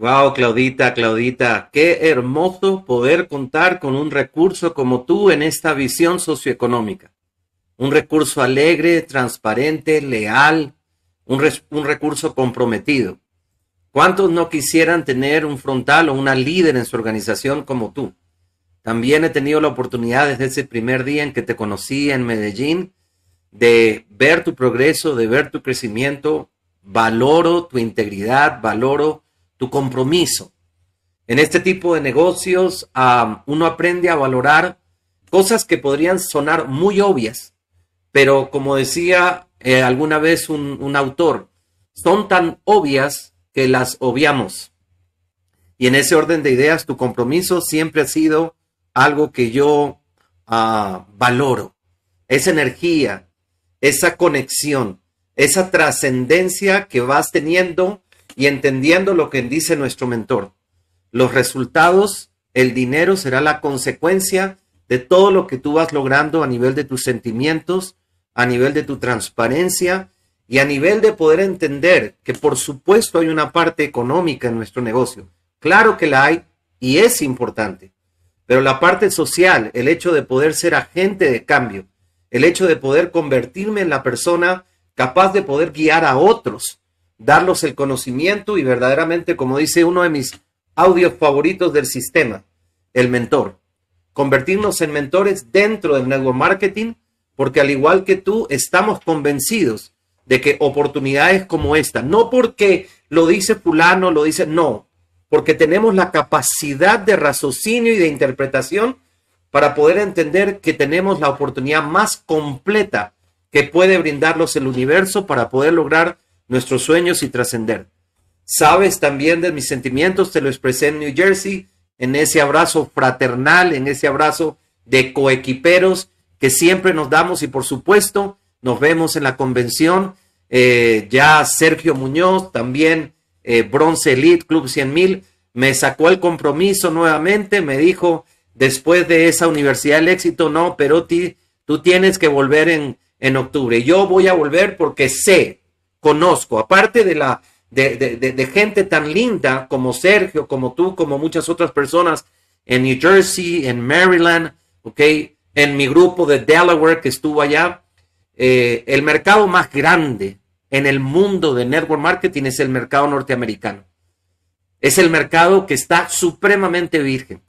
Wow, Claudita, Claudita, qué hermoso poder contar con un recurso como tú en esta visión socioeconómica. Un recurso alegre, transparente, leal, un, un, recurso comprometido. ¿Cuántos no quisieran tener un frontal o una líder en su organización como tú? También he tenido la oportunidad desde ese primer día en que te conocí en Medellín de ver tu progreso, de ver tu crecimiento. Valoro tu integridad, valoro tu compromiso. En este tipo de negocios uno aprende a valorar cosas que podrían sonar muy obvias, pero como decía eh, alguna vez un, autor, son tan obvias que las obviamos. Y en ese orden de ideas, tu compromiso siempre ha sido algo que yo ah, valoro. Esa energía, esa conexión, esa trascendencia que vas teniendo y entendiendo lo que dice nuestro mentor. Los resultados, el dinero será la consecuencia de todo lo que tú vas logrando a nivel de tus sentimientos, a nivel de tu transparencia y a nivel de poder entender que por supuesto hay una parte económica en nuestro negocio. Claro que la hay y es importante, pero la parte social, el hecho de poder ser agente de cambio, el hecho de poder convertirme en la persona capaz de poder guiar a otros darlos el conocimiento y verdaderamente, como dice uno de mis audios favoritos del sistema, el mentor. Convertirnos en mentores dentro del network marketing, porque al igual que tú, estamos convencidos de que oportunidades como esta, no porque lo dice Pulano, lo dice, no, porque tenemos la capacidad de raciocinio y de interpretación para poder entender que tenemos la oportunidad más completa que puede brindarnos el universo para poder lograr nuestros sueños y trascender. Sabes también de mis sentimientos, te lo expresé en New Jersey, en ese abrazo fraternal, en ese abrazo de coequiperos que siempre nos damos y por supuesto nos vemos en la convención. Eh, ya Sergio Muñoz, también eh, Bronze Elite Club 100.000, me sacó el compromiso nuevamente, me dijo después de esa universidad el éxito, no, pero ti, tú tienes que volver en, en octubre. Yo voy a volver porque sé conozco, aparte de la de, gente tan linda como Sergio, como tú, como muchas otras personas en New Jersey, en Maryland, ok, en mi grupo de Delaware que estuvo allá. Eh, el mercado más grande en el mundo de network marketing es el mercado norteamericano. Es el mercado que está supremamente virgen.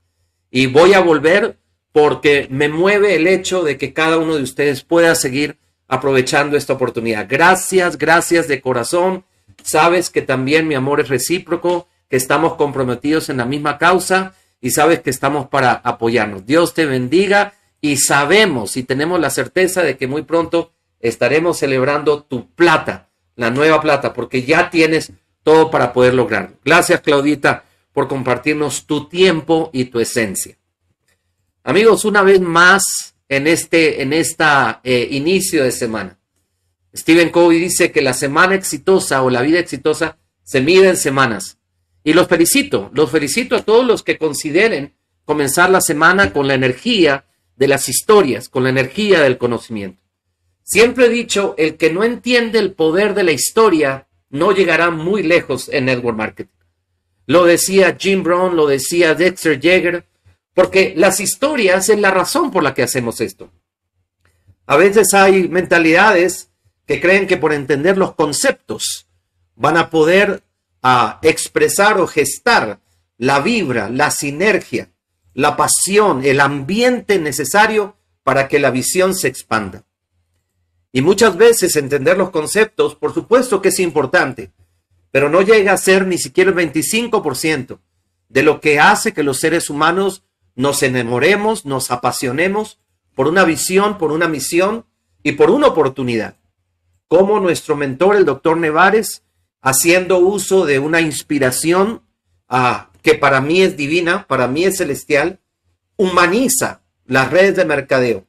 Y voy a volver porque me mueve el hecho de que cada uno de ustedes pueda seguir aprovechando esta oportunidad. Gracias, gracias de corazón. Sabes que también mi amor es recíproco, que estamos comprometidos en la misma causa y sabes que estamos para apoyarnos. Dios te bendiga y sabemos y tenemos la certeza de que muy pronto estaremos celebrando tu plata, la nueva plata, porque ya tienes todo para poder lograrlo. Gracias, Claudita, por compartirnos tu tiempo y tu esencia. Amigos, una vez más, en este en esta, eh, inicio de semana. Stephen Covey dice que la semana exitosa o la vida exitosa se mide en semanas. Y los felicito, los felicito a todos los que consideren comenzar la semana con la energía de las historias, con la energía del conocimiento. Siempre he dicho, el que no entiende el poder de la historia no llegará muy lejos en network marketing. Lo decía Jim Brown, lo decía Dexter jagger porque las historias es la razón por la que hacemos esto. A veces hay mentalidades que creen que por entender los conceptos van a poder a, expresar o gestar la vibra, la sinergia, la pasión, el ambiente necesario para que la visión se expanda. Y muchas veces entender los conceptos, por supuesto que es importante, pero no llega a ser ni siquiera el 25% de lo que hace que los seres humanos nos enamoremos, nos apasionemos por una visión, por una misión y por una oportunidad. Como nuestro mentor, el doctor Nevares, haciendo uso de una inspiración ah, que para mí es divina, para mí es celestial, humaniza las redes de mercadeo,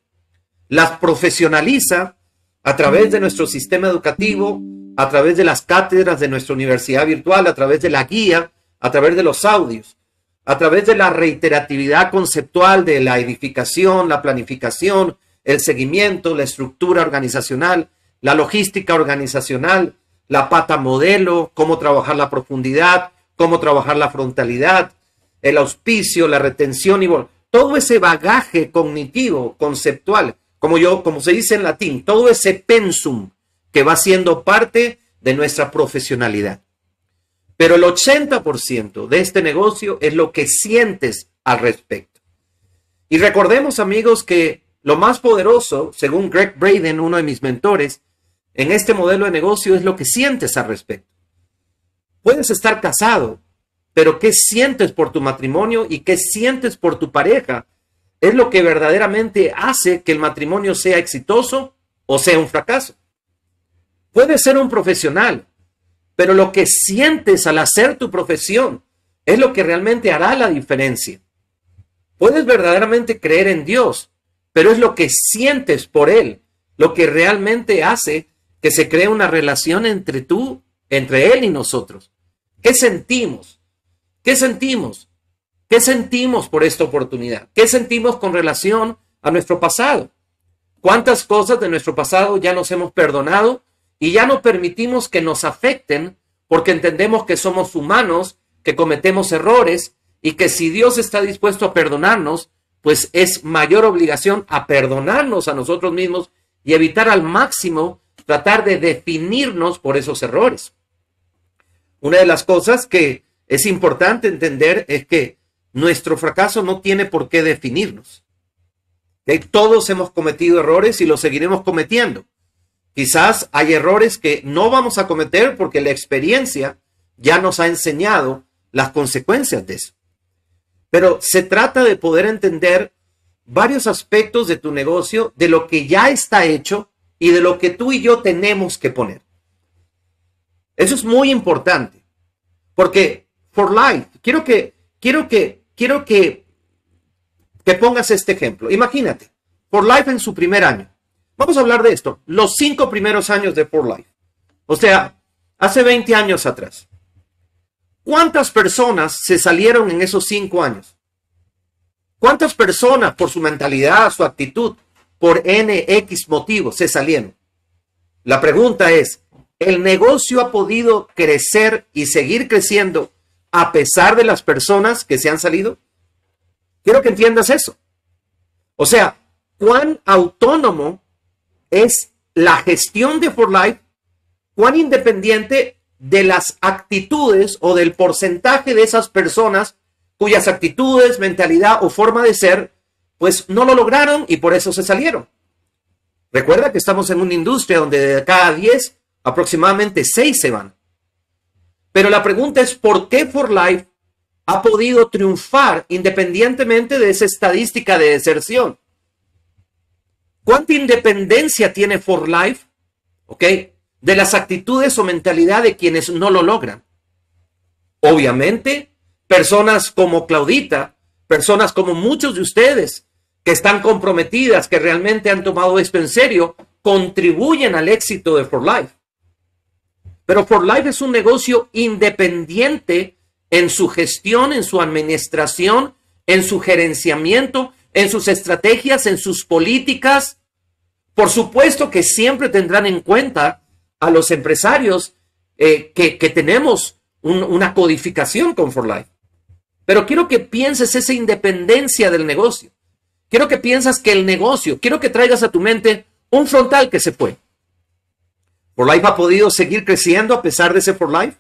las profesionaliza a través de nuestro sistema educativo, a través de las cátedras de nuestra universidad virtual, a través de la guía, a través de los audios a través de la reiteratividad conceptual de la edificación, la planificación, el seguimiento, la estructura organizacional, la logística organizacional, la pata modelo, cómo trabajar la profundidad, cómo trabajar la frontalidad, el auspicio, la retención y todo ese bagaje cognitivo, conceptual, como yo, como se dice en latín, todo ese pensum que va siendo parte de nuestra profesionalidad. Pero el 80% de este negocio es lo que sientes al respecto. Y recordemos, amigos, que lo más poderoso, según Greg Braden, uno de mis mentores, en este modelo de negocio es lo que sientes al respecto. Puedes estar casado, pero qué sientes por tu matrimonio y qué sientes por tu pareja es lo que verdaderamente hace que el matrimonio sea exitoso o sea un fracaso. Puedes ser un profesional, pero lo que sientes al hacer tu profesión es lo que realmente hará la diferencia. Puedes verdaderamente creer en Dios, pero es lo que sientes por Él, lo que realmente hace que se cree una relación entre tú, entre Él y nosotros. ¿Qué sentimos? ¿Qué sentimos? ¿Qué sentimos por esta oportunidad? ¿Qué sentimos con relación a nuestro pasado? ¿Cuántas cosas de nuestro pasado ya nos hemos perdonado y ya no permitimos que nos afecten porque entendemos que somos humanos, que cometemos errores y que si Dios está dispuesto a perdonarnos, pues es mayor obligación a perdonarnos a nosotros mismos y evitar al máximo tratar de definirnos por esos errores. Una de las cosas que es importante entender es que nuestro fracaso no tiene por qué definirnos. Todos hemos cometido errores y los seguiremos cometiendo. Quizás hay errores que no vamos a cometer porque la experiencia ya nos ha enseñado las consecuencias de eso. Pero se trata de poder entender varios aspectos de tu negocio, de lo que ya está hecho y de lo que tú y yo tenemos que poner. Eso es muy importante, porque for life, quiero que, quiero que, quiero que, pongas este ejemplo. Imagínate, for life en su primer año Vamos a hablar de esto. Los cinco primeros años de Poor Life. O sea, hace 20 años atrás. ¿Cuántas personas se salieron en esos cinco años? ¿Cuántas personas por su mentalidad, su actitud, por NX motivos se salieron? La pregunta es, ¿el negocio ha podido crecer y seguir creciendo a pesar de las personas que se han salido? Quiero que entiendas eso. O sea, ¿cuán autónomo es la gestión de For Life, cuán independiente de las actitudes o del porcentaje de esas personas cuyas actitudes, mentalidad o forma de ser, pues no lo lograron y por eso se salieron. Recuerda que estamos en una industria donde de cada 10, aproximadamente 6 se van. Pero la pregunta es, ¿por qué For Life ha podido triunfar independientemente de esa estadística de deserción? ¿Cuánta independencia tiene For Life? ¿Ok? De las actitudes o mentalidad de quienes no lo logran. Obviamente, personas como Claudita, personas como muchos de ustedes que están comprometidas, que realmente han tomado esto en serio, contribuyen al éxito de For Life. Pero For Life es un negocio independiente en su gestión, en su administración, en su gerenciamiento en sus estrategias, en sus políticas. Por supuesto que siempre tendrán en cuenta a los empresarios eh, que, tenemos una codificación con For Life. Pero quiero que pienses esa independencia del negocio. Quiero que pienses que el negocio, quiero que traigas a tu mente un frontal que se puede. For Life ha podido seguir creciendo a pesar de ese For Life.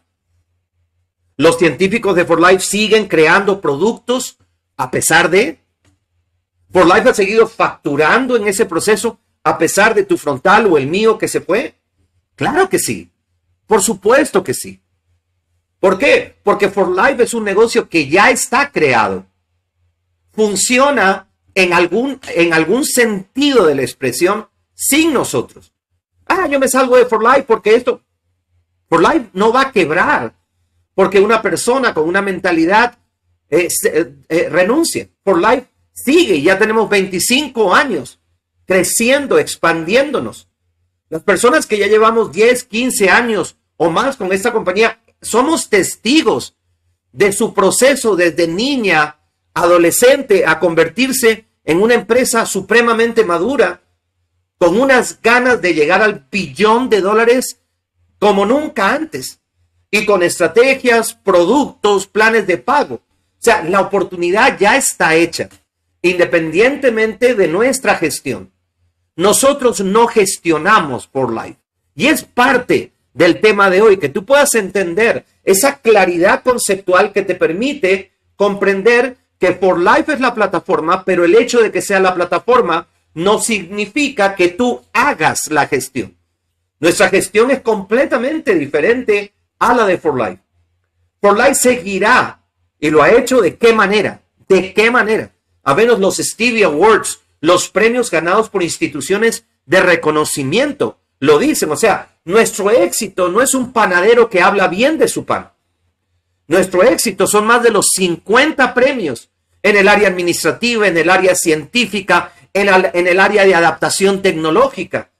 Los científicos de For Life siguen creando productos a pesar de ¿For Life ha seguido facturando en ese proceso a pesar de tu frontal o el mío que se fue. Claro que sí. Por supuesto que sí. ¿Por qué? Porque For Life es un negocio que ya está creado. Funciona en algún, en algún sentido de la expresión sin nosotros. Ah, yo me salgo de For Life porque esto, For Life no va a quebrar, porque una persona con una mentalidad eh, eh, eh, renuncia. For Life sigue, ya tenemos 25 años creciendo, expandiéndonos. Las personas que ya llevamos 10, 15 años o más con esta compañía, somos testigos de su proceso desde niña, adolescente, a convertirse en una empresa supremamente madura, con unas ganas de llegar al billón de dólares como nunca antes, y con estrategias, productos, planes de pago. O sea, la oportunidad ya está hecha independientemente de nuestra gestión. Nosotros no gestionamos por life. Y es parte del tema de hoy, que tú puedas entender esa claridad conceptual que te permite comprender que por Life es la plataforma, pero el hecho de que sea la plataforma no significa que tú hagas la gestión. Nuestra gestión es completamente diferente a la de For Life. For Life seguirá y lo ha hecho de qué manera, de qué manera a menos los Stevie Awards, los premios ganados por instituciones de reconocimiento, lo dicen. O sea, nuestro éxito no es un panadero que habla bien de su pan. Nuestro éxito son más de los 50 premios en el área administrativa, en el área científica, en, en el área de adaptación tecnológica.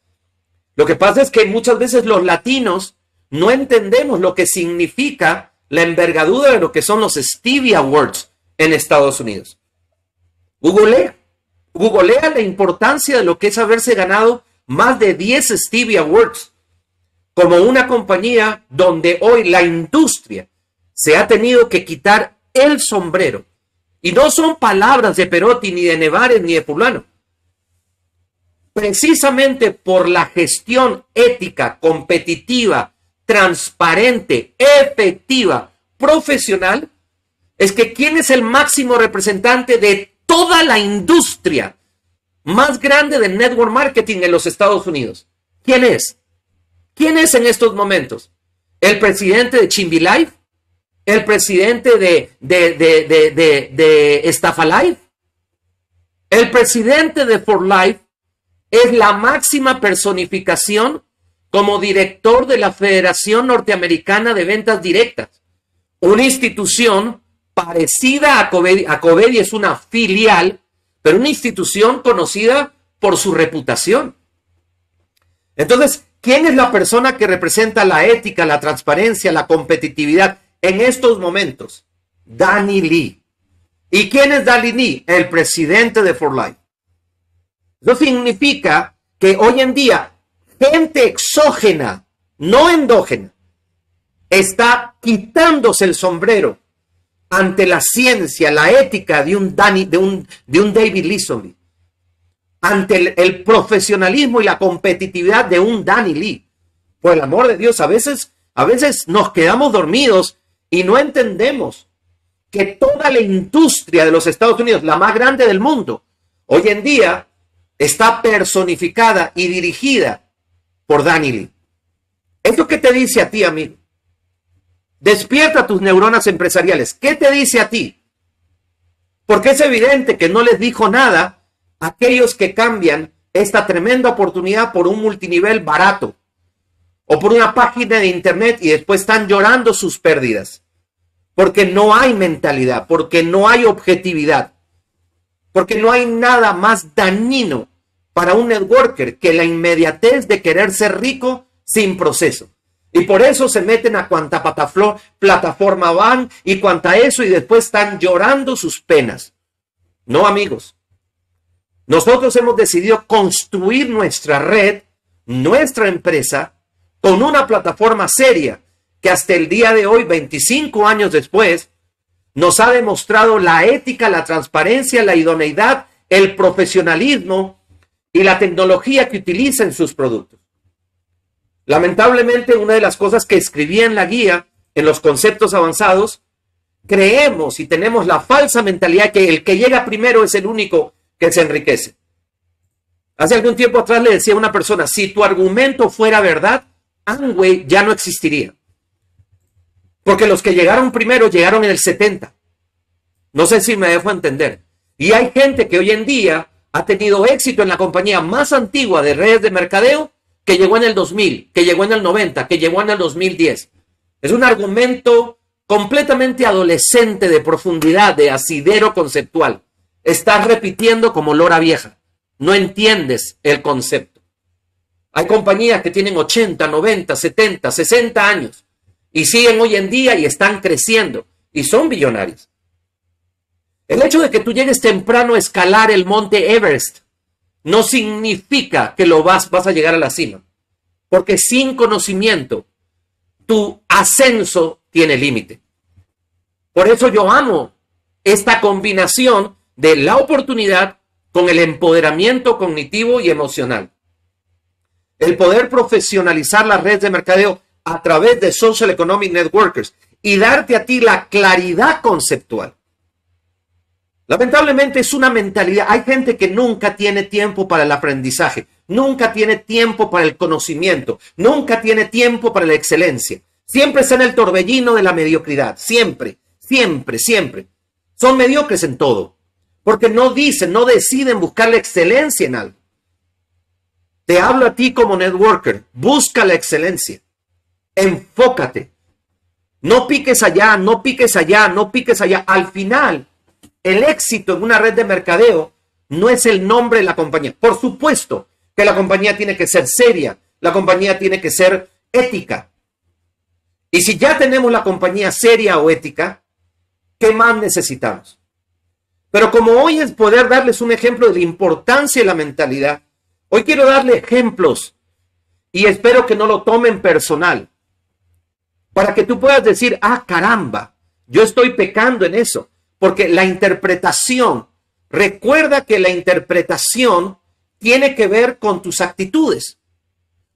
Lo que pasa es que muchas veces los latinos no entendemos lo que significa la envergadura de lo que son los Stevie Awards en Estados Unidos. Googlea, googlea la importancia de lo que es haberse ganado más de 10 Stevie Awards como una compañía donde hoy la industria se ha tenido que quitar el sombrero. Y no son palabras de Perotti, ni de Nevares, ni de Pulano, Precisamente por la gestión ética, competitiva, transparente, efectiva, profesional, es que quién es el máximo representante de toda la industria más grande de network marketing en los Estados Unidos. ¿Quién es? ¿Quién es en estos momentos? ¿El presidente de Life? ¿El presidente de, de, Life? El presidente de For Life es la máxima personificación como director de la Federación Norteamericana de Ventas Directas, una institución parecida a Covedi. A es una filial, pero una institución conocida por su reputación. Entonces, ¿quién es la persona que representa la ética, la transparencia, la competitividad en estos momentos? Danny Lee. ¿Y quién es Danny Lee? El presidente de For Life. Eso significa que hoy en día gente exógena, no endógena, está quitándose el sombrero ante la ciencia, la ética de un, Danny, de un, de un David Lisonby, ante el, profesionalismo y la competitividad de un Danny Lee. Por el amor de Dios, a veces, a veces nos quedamos dormidos y no entendemos que toda la industria de los Estados Unidos, la más grande del mundo, hoy en día está personificada y dirigida por Danny Lee. Esto que te dice a ti, amigo, Despierta tus neuronas empresariales. ¿Qué te dice a ti? Porque es evidente que no les dijo nada a aquellos que cambian esta tremenda oportunidad por un multinivel barato o por una página de internet y después están llorando sus pérdidas. Porque no hay mentalidad, porque no hay objetividad, porque no hay nada más dañino para un networker que la inmediatez de querer ser rico sin proceso. Y por eso se meten a cuanta pataflor, plataforma van y cuanta eso y después están llorando sus penas. No, amigos. Nosotros hemos decidido construir nuestra red, nuestra empresa, con una plataforma seria que hasta el día de hoy, 25 años después, nos ha demostrado la ética, la transparencia, la idoneidad, el profesionalismo y la tecnología que utiliza en sus productos. Lamentablemente, una de las cosas que escribía en la guía, en los conceptos avanzados, creemos y tenemos la falsa mentalidad que el que llega primero es el único que se enriquece. Hace algún tiempo atrás le decía a una persona, si tu argumento fuera verdad, Angway ya no existiría. Porque los que llegaron primero llegaron en el 70. No sé si me dejo entender. Y hay gente que hoy en día ha tenido éxito en la compañía más antigua de redes de mercadeo que llegó en el 2000, que llegó en el 90, que llegó en el 2010. Es un argumento completamente adolescente de profundidad, de asidero conceptual. Estás repitiendo como lora vieja. No entiendes el concepto. Hay compañías que tienen 80, 90, 70, 60 años y siguen hoy en día y están creciendo y son billonarios. El hecho de que tú llegues temprano a escalar el monte Everest no significa que lo vas, vas a llegar a la cima. Porque sin conocimiento, tu ascenso tiene límite. Por eso yo amo esta combinación de la oportunidad con el empoderamiento cognitivo y emocional. El poder profesionalizar la red de mercadeo a través de Social Economic Networkers y darte a ti la claridad conceptual Lamentablemente es una mentalidad. Hay gente que nunca tiene tiempo para el aprendizaje, nunca tiene tiempo para el conocimiento, nunca tiene tiempo para la excelencia. Siempre está en el torbellino de la mediocridad, siempre, siempre, siempre. Son mediocres en todo, porque no dicen, no deciden buscar la excelencia en algo. Te hablo a ti como networker, busca la excelencia, enfócate. No piques allá, no piques allá, no piques allá. Al final el éxito en una red de mercadeo no es el nombre de la compañía. Por supuesto que la compañía tiene que ser seria, la compañía tiene que ser ética. Y si ya tenemos la compañía seria o ética, ¿qué más necesitamos? Pero como hoy es poder darles un ejemplo de la importancia de la mentalidad, hoy quiero darle ejemplos y espero que no lo tomen personal, para que tú puedas decir, ah, caramba, yo estoy pecando en eso. Porque la interpretación, recuerda que la interpretación tiene que ver con tus actitudes.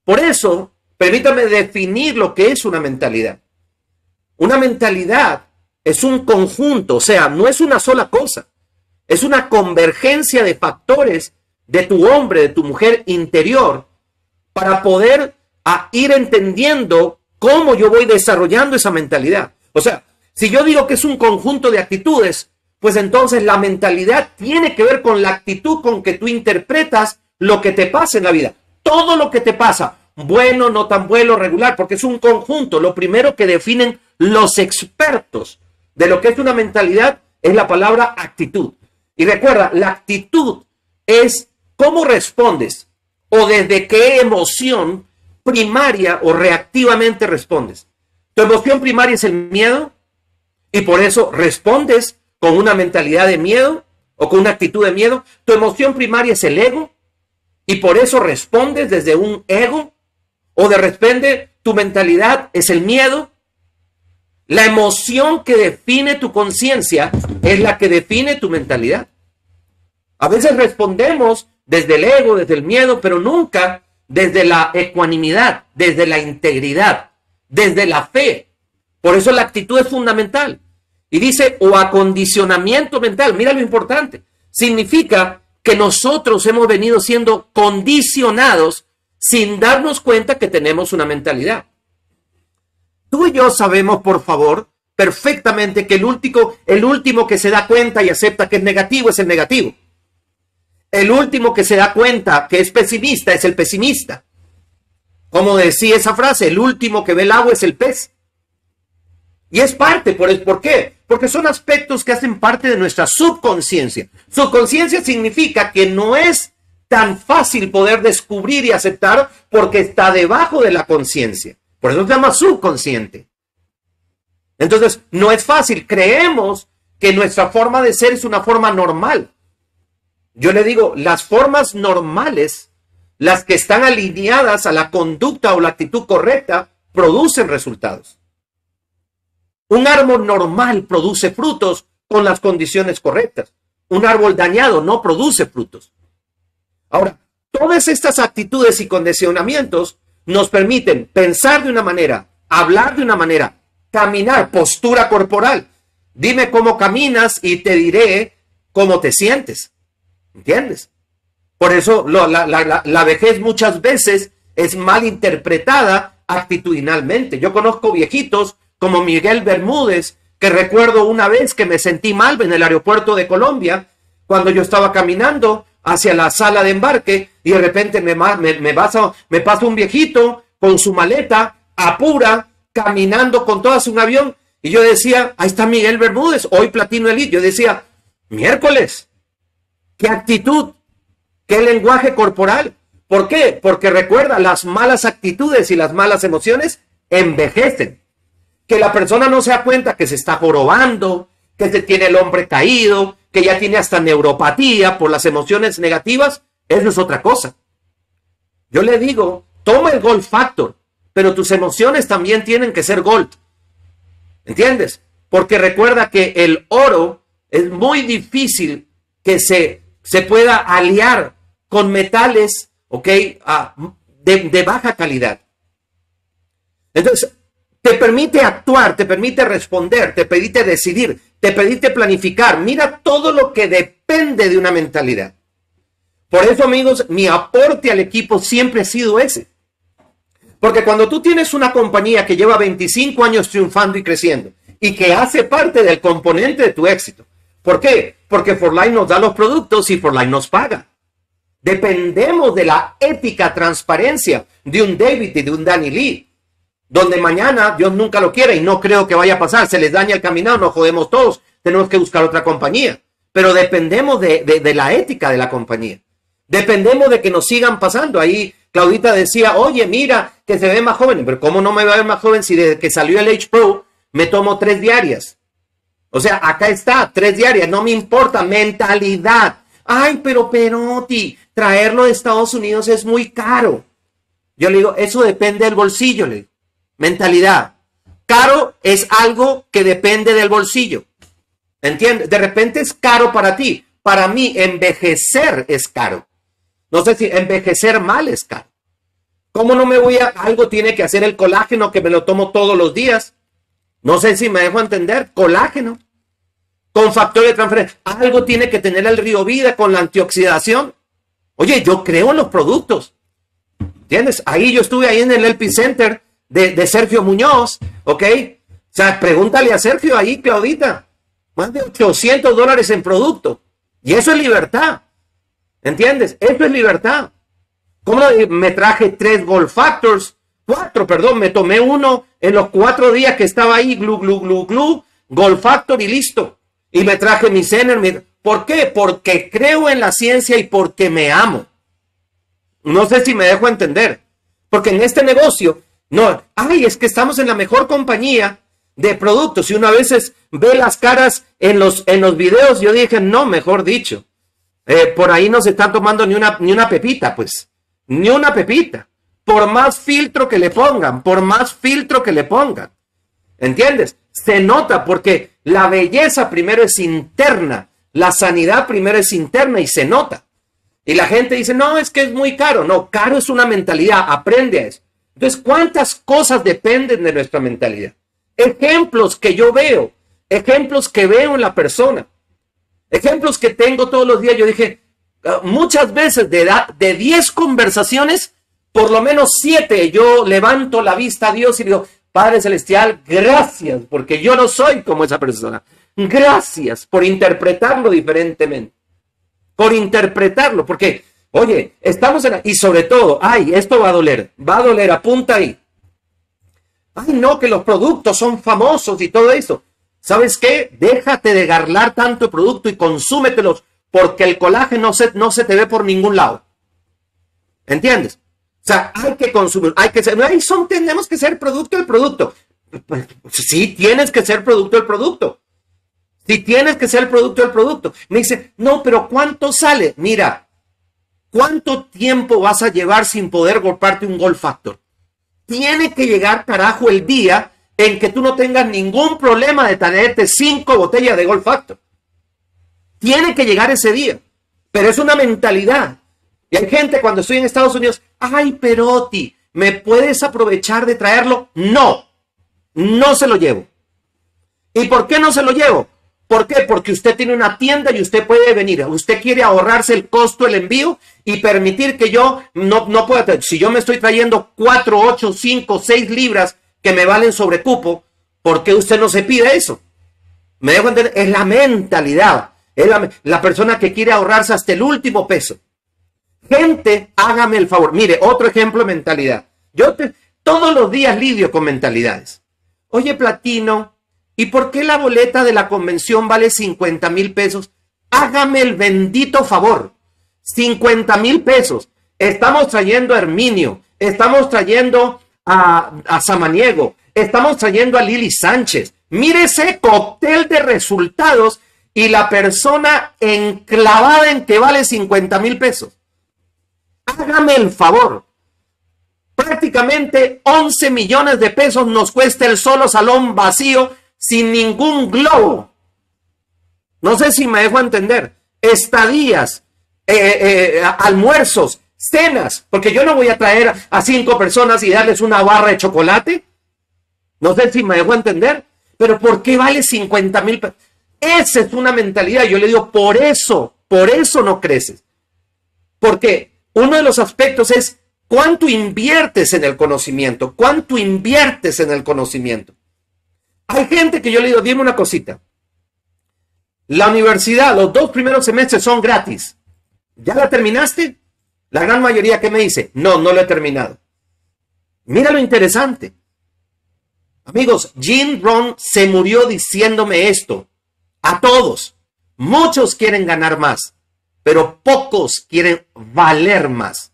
Por eso, permítame definir lo que es una mentalidad. Una mentalidad es un conjunto, o sea, no es una sola cosa. Es una convergencia de factores de tu hombre, de tu mujer interior, para poder ir entendiendo cómo yo voy desarrollando esa mentalidad. O sea, si yo digo que es un conjunto de actitudes, pues entonces la mentalidad tiene que ver con la actitud con que tú interpretas lo que te pasa en la vida. Todo lo que te pasa, bueno, no tan bueno, regular, porque es un conjunto. Lo primero que definen los expertos de lo que es una mentalidad es la palabra actitud. Y recuerda, la actitud es cómo respondes o desde qué emoción primaria o reactivamente respondes. Tu emoción primaria es el miedo, y por eso respondes con una mentalidad de miedo o con una actitud de miedo. Tu emoción primaria es el ego y por eso respondes desde un ego o de repente tu mentalidad es el miedo. La emoción que define tu conciencia es la que define tu mentalidad. A veces respondemos desde el ego, desde el miedo, pero nunca desde la ecuanimidad, desde la integridad, desde la fe. Por eso la actitud es fundamental. Y dice, o acondicionamiento mental. Mira lo importante. Significa que nosotros hemos venido siendo condicionados sin darnos cuenta que tenemos una mentalidad. Tú y yo sabemos, por favor, perfectamente que el último, el último que se da cuenta y acepta que es negativo es el negativo. El último que se da cuenta que es pesimista es el pesimista. Como decía esa frase, el último que ve el agua es el pez. Y es parte, por, ¿por qué? Porque son aspectos que hacen parte de nuestra subconsciencia. Subconsciencia significa que no es tan fácil poder descubrir y aceptar porque está debajo de la conciencia. Por eso se llama subconsciente. Entonces, no es fácil. Creemos que nuestra forma de ser es una forma normal. Yo le digo, las formas normales, las que están alineadas a la conducta o la actitud correcta, producen resultados. Un árbol normal produce frutos con las condiciones correctas. Un árbol dañado no produce frutos. Ahora, todas estas actitudes y condicionamientos nos permiten pensar de una manera, hablar de una manera, caminar, postura corporal. Dime cómo caminas y te diré cómo te sientes. ¿Entiendes? Por eso la, la, vejez muchas veces es mal interpretada actitudinalmente. Yo conozco viejitos como Miguel Bermúdez, que recuerdo una vez que me sentí mal en el aeropuerto de Colombia, cuando yo estaba caminando hacia la sala de embarque y de repente me, me, pasa, me un viejito con su maleta, apura, caminando con todo su avión. Y yo decía, ahí está Miguel Bermúdez, hoy Platino Elite. Yo decía, miércoles, qué actitud, qué lenguaje corporal. ¿Por qué? Porque recuerda, las malas actitudes y las malas emociones envejecen que la persona no se da cuenta que se está jorobando, que se tiene el hombre caído, que ya tiene hasta neuropatía por las emociones negativas, eso es otra cosa. Yo le digo, toma el gold factor, pero tus emociones también tienen que ser gold. ¿Entiendes? Porque recuerda que el oro es muy difícil que se, se pueda aliar con metales, ¿ok? Ah, de, de baja calidad. Entonces, te permite actuar, te permite responder, te permite decidir, te permite planificar. Mira todo lo que depende de una mentalidad. Por eso, amigos, mi aporte al equipo siempre ha sido ese. Porque cuando tú tienes una compañía que lleva 25 años triunfando y creciendo y que hace parte del componente de tu éxito, ¿por qué? Porque Forline nos da los productos y Forline nos paga. Dependemos de la ética transparencia de un David y de un Danny Lee donde mañana Dios nunca lo quiera y no creo que vaya a pasar, se les daña el caminado, nos jodemos todos, tenemos que buscar otra compañía. Pero dependemos de, la ética de la compañía. Dependemos de que nos sigan pasando. Ahí Claudita decía, oye, mira, que se ve más joven. Pero ¿cómo no me va a ver más joven si desde que salió el H Pro me tomo tres diarias? O sea, acá está, tres diarias, no me importa, mentalidad. Ay, pero pero, ti, traerlo de Estados Unidos es muy caro. Yo le digo, eso depende del bolsillo, le digo mentalidad. Caro es algo que depende del bolsillo. ¿Entiendes? De repente es caro para ti. Para mí, envejecer es caro. No sé si envejecer mal es caro. ¿Cómo no me voy a... Algo tiene que hacer el colágeno que me lo tomo todos los días. No sé si me dejo entender. Colágeno. Con factor de transferencia. Algo tiene que tener el río vida con la antioxidación. Oye, yo creo en los productos. ¿Entiendes? Ahí yo estuve ahí en el LP Center de, Sergio Muñoz, ¿ok? O sea, pregúntale a Sergio ahí, Claudita, más de 800 dólares en producto. Y eso es libertad. ¿Entiendes? Eso es libertad. ¿Cómo me traje tres golf Factors? Cuatro, perdón, me tomé uno en los cuatro días que estaba ahí, glu, glu, glu, glu, Golf Factor y listo. Y me traje mi Zener. ¿Por qué? Porque creo en la ciencia y porque me amo. No sé si me dejo entender. Porque en este negocio no, ay, es que estamos en la mejor compañía de productos. Y una veces ve las caras en los, en los videos, yo dije, no, mejor dicho. Eh, por ahí no se están tomando ni una, ni una pepita, pues. Ni una pepita. Por más filtro que le pongan, por más filtro que le pongan. ¿Entiendes? Se nota porque la belleza primero es interna, la sanidad primero es interna y se nota. Y la gente dice, no, es que es muy caro. No, caro es una mentalidad, aprende a eso. Entonces, ¿cuántas cosas dependen de nuestra mentalidad? Ejemplos que yo veo, ejemplos que veo en la persona, ejemplos que tengo todos los días. Yo dije, ah, muchas veces de, de 10 conversaciones, por lo menos 7 yo levanto la vista a Dios y digo, Padre Celestial, gracias, porque yo no soy como esa persona. Gracias por interpretarlo diferentemente, por interpretarlo, porque Oye, estamos en... Y sobre todo, ay, esto va a doler, va a doler, apunta ahí. Ay, no, que los productos son famosos y todo eso. ¿Sabes qué? Déjate de garlar tanto producto y consúmetelos porque el colágeno no se te ve por ningún lado. ¿Entiendes? O sea, hay que consumir, hay que ser, ay, son, tenemos que ser producto del producto. Sí, tienes que ser producto del producto. Si tienes que ser producto del producto. Me dice, no, pero ¿cuánto sale? Mira, ¿Cuánto tiempo vas a llevar sin poder golpearte un golf factor? Tiene que llegar, carajo, el día en que tú no tengas ningún problema de tenerte cinco botellas de golf factor. Tiene que llegar ese día. Pero es una mentalidad. Y hay gente cuando estoy en Estados Unidos, ay, Perotti, ¿me puedes aprovechar de traerlo? No, no se lo llevo. ¿Y por qué no se lo llevo? ¿Por qué? Porque usted tiene una tienda y usted puede venir. Usted quiere ahorrarse el costo del envío y permitir que yo no, no pueda. Si yo me estoy trayendo 4, 8, 5, seis libras que me valen sobre cupo, ¿por qué usted no se pide eso? Me dejo entender. Es la mentalidad. Es la, persona que quiere ahorrarse hasta el último peso. Gente, hágame el favor. Mire, otro ejemplo de mentalidad. Yo te, todos los días lidio con mentalidades. Oye, Platino, ¿Y por qué la boleta de la convención vale 50 mil pesos? Hágame el bendito favor. 50 mil pesos. Estamos trayendo a Herminio, estamos trayendo a, Samaniego, estamos trayendo a Lili Sánchez. Mire ese cóctel de resultados y la persona enclavada en que vale 50 mil pesos. Hágame el favor. Prácticamente 11 millones de pesos nos cuesta el solo salón vacío sin ningún globo. No sé si me dejo entender. Estadías, eh, eh, eh, almuerzos, cenas, porque yo no voy a traer a cinco personas y darles una barra de chocolate. No sé si me dejo entender, pero ¿por qué vale 50 mil Esa es una mentalidad. Yo le digo, por eso, por eso no creces. Porque uno de los aspectos es cuánto inviertes en el conocimiento, cuánto inviertes en el conocimiento. Hay gente que yo le digo, dime una cosita. La universidad, los dos primeros semestres son gratis. ¿Ya la terminaste? La gran mayoría que me dice, no, no lo he terminado. Mira lo interesante. Amigos, Jim Ron se murió diciéndome esto. A todos. Muchos quieren ganar más, pero pocos quieren valer más.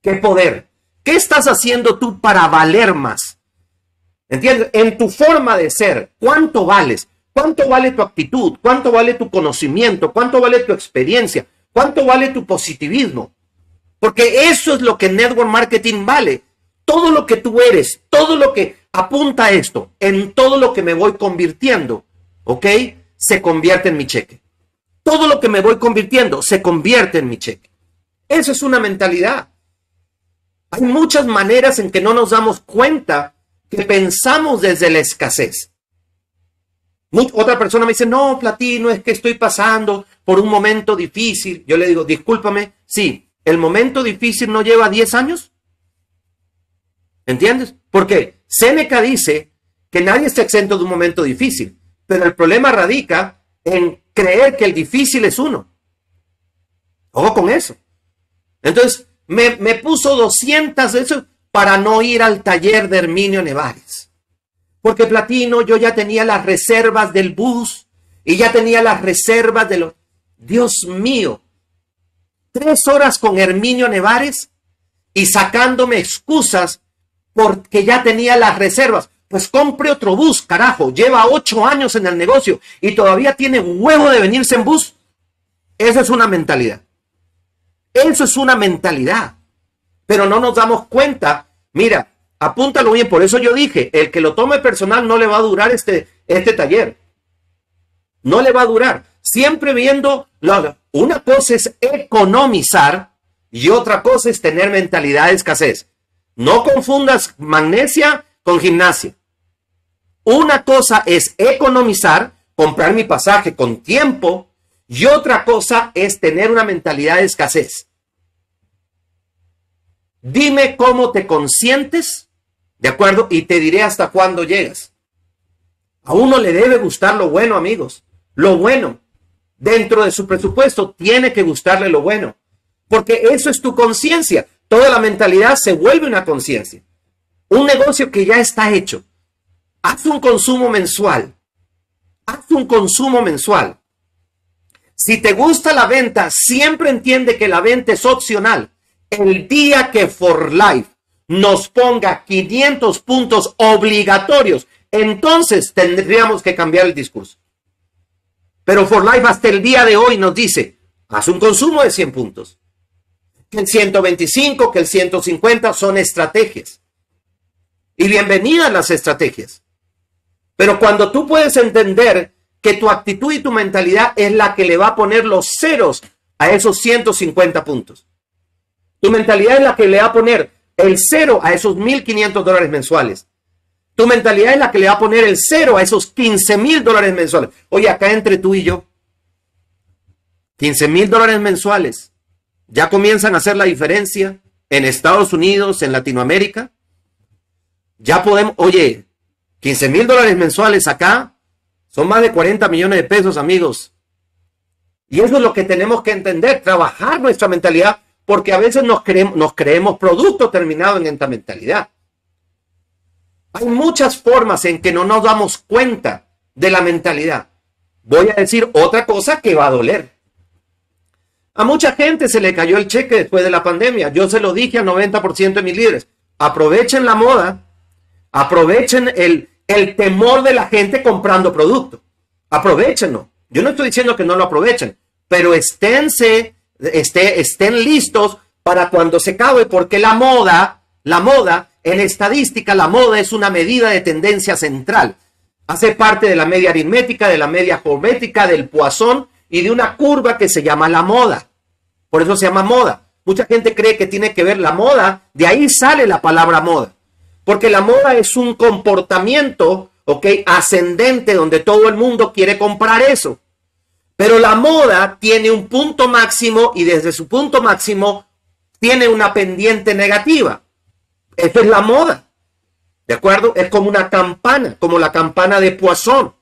¿Qué poder? ¿Qué estás haciendo tú para valer más? ¿Entiendes? En tu forma de ser, ¿cuánto vales? ¿Cuánto vale tu actitud? ¿Cuánto vale tu conocimiento? ¿Cuánto vale tu experiencia? ¿Cuánto vale tu positivismo? Porque eso es lo que network marketing vale. Todo lo que tú eres, todo lo que apunta a esto, en todo lo que me voy convirtiendo, ¿ok? Se convierte en mi cheque. Todo lo que me voy convirtiendo se convierte en mi cheque. Esa es una mentalidad. Hay muchas maneras en que no nos damos cuenta que pensamos desde la escasez. otra persona me dice, no, Platino, es que estoy pasando por un momento difícil. Yo le digo, discúlpame, sí, el momento difícil no lleva 10 años. ¿Entiendes? Porque Seneca dice que nadie está exento de un momento difícil, pero el problema radica en creer que el difícil es uno. Ojo con eso. Entonces, me, puso 200, de esos para no ir al taller de Herminio Nevares. Porque Platino, yo ya tenía las reservas del bus y ya tenía las reservas de los... Dios mío, tres horas con Herminio Nevares y sacándome excusas porque ya tenía las reservas. Pues compre otro bus, carajo. Lleva ocho años en el negocio y todavía tiene huevo de venirse en bus. Esa es una mentalidad. Eso es una mentalidad pero no nos damos cuenta. Mira, apúntalo bien, por eso yo dije, el que lo tome personal no le va a durar este, este taller. No le va a durar. Siempre viendo, una cosa es economizar y otra cosa es tener mentalidad de escasez. No confundas magnesia con gimnasia. Una cosa es economizar, comprar mi pasaje con tiempo, y otra cosa es tener una mentalidad de escasez. Dime cómo te consientes, ¿de acuerdo? Y te diré hasta cuándo llegas. A uno le debe gustar lo bueno, amigos. Lo bueno. Dentro de su presupuesto tiene que gustarle lo bueno. Porque eso es tu conciencia. Toda la mentalidad se vuelve una conciencia. Un negocio que ya está hecho. Haz un consumo mensual. Haz un consumo mensual. Si te gusta la venta, siempre entiende que la venta es opcional el día que For Life nos ponga 500 puntos obligatorios, entonces tendríamos que cambiar el discurso. Pero For Life hasta el día de hoy nos dice, haz un consumo de 100 puntos. Que el 125, que el 150 son estrategias. Y bienvenidas las estrategias. Pero cuando tú puedes entender que tu actitud y tu mentalidad es la que le va a poner los ceros a esos 150 puntos. Tu mentalidad es la que le va a poner el cero a esos 1.500 dólares mensuales. Tu mentalidad es la que le va a poner el cero a esos 15,000 dólares mensuales. Oye, acá entre tú y yo, 15,000 dólares mensuales ya comienzan a hacer la diferencia en Estados Unidos, en Latinoamérica. Ya podemos, oye, 15,000 dólares mensuales acá son más de 40 millones de pesos, amigos. Y eso es lo que tenemos que entender, trabajar nuestra mentalidad porque a veces nos creemos, producto terminado en esta mentalidad. Hay muchas formas en que no nos damos cuenta de la mentalidad. Voy a decir otra cosa que va a doler. A mucha gente se le cayó el cheque después de la pandemia. Yo se lo dije al 90% de mis líderes. Aprovechen la moda, aprovechen el, el temor de la gente comprando producto. Aprovechenlo. Yo no estoy diciendo que no lo aprovechen, pero esténse estén listos para cuando se acabe, porque la moda, la moda, en estadística, la moda es una medida de tendencia central. Hace parte de la media aritmética, de la media geométrica, del poazón y de una curva que se llama la moda. Por eso se llama moda. Mucha gente cree que tiene que ver la moda, de ahí sale la palabra moda. Porque la moda es un comportamiento, ¿ok? Ascendente, donde todo el mundo quiere comprar eso. Pero la moda tiene un punto máximo y desde su punto máximo tiene una pendiente negativa. Esa es la moda. ¿De acuerdo? Es como una campana, como la campana de Poisson.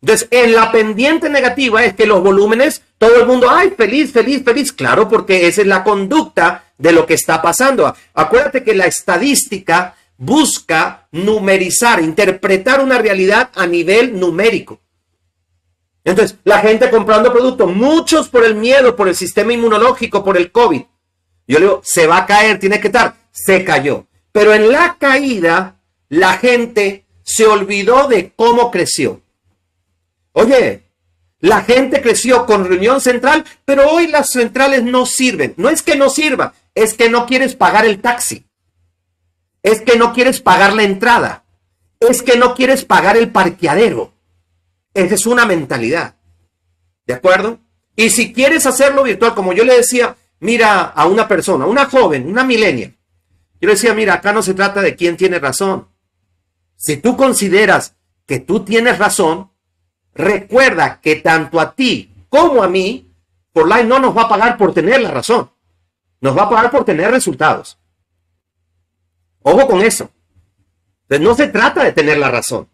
Entonces, en la pendiente negativa es que los volúmenes, todo el mundo, ay, feliz, feliz, feliz. Claro, porque esa es la conducta de lo que está pasando. Acuérdate que la estadística busca numerizar, interpretar una realidad a nivel numérico. Entonces, la gente comprando productos, muchos por el miedo, por el sistema inmunológico, por el COVID. Yo le digo, se va a caer, tiene que estar. Se cayó. Pero en la caída, la gente se olvidó de cómo creció. Oye, la gente creció con reunión central, pero hoy las centrales no sirven. No es que no sirva, es que no quieres pagar el taxi. Es que no quieres pagar la entrada. Es que no quieres pagar el parqueadero esa es una mentalidad. ¿De acuerdo? Y si quieres hacerlo virtual, como yo le decía, mira a una persona, una joven, una milenia. Yo le decía, mira, acá no se trata de quién tiene razón. Si tú consideras que tú tienes razón, recuerda que tanto a ti como a mí, por line no nos va a pagar por tener la razón. Nos va a pagar por tener resultados. Ojo con eso. Entonces, no se trata de tener la razón.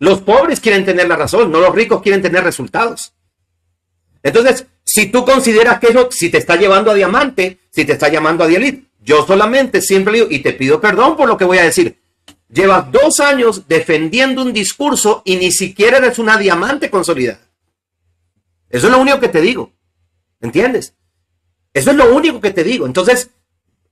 Los pobres quieren tener la razón, no los ricos quieren tener resultados. Entonces, si tú consideras que eso, si te está llevando a diamante, si te está llamando a dialit, yo solamente siempre digo, y te pido perdón por lo que voy a decir, llevas dos años defendiendo un discurso y ni siquiera eres una diamante consolidada. Eso es lo único que te digo. ¿Entiendes? Eso es lo único que te digo. Entonces,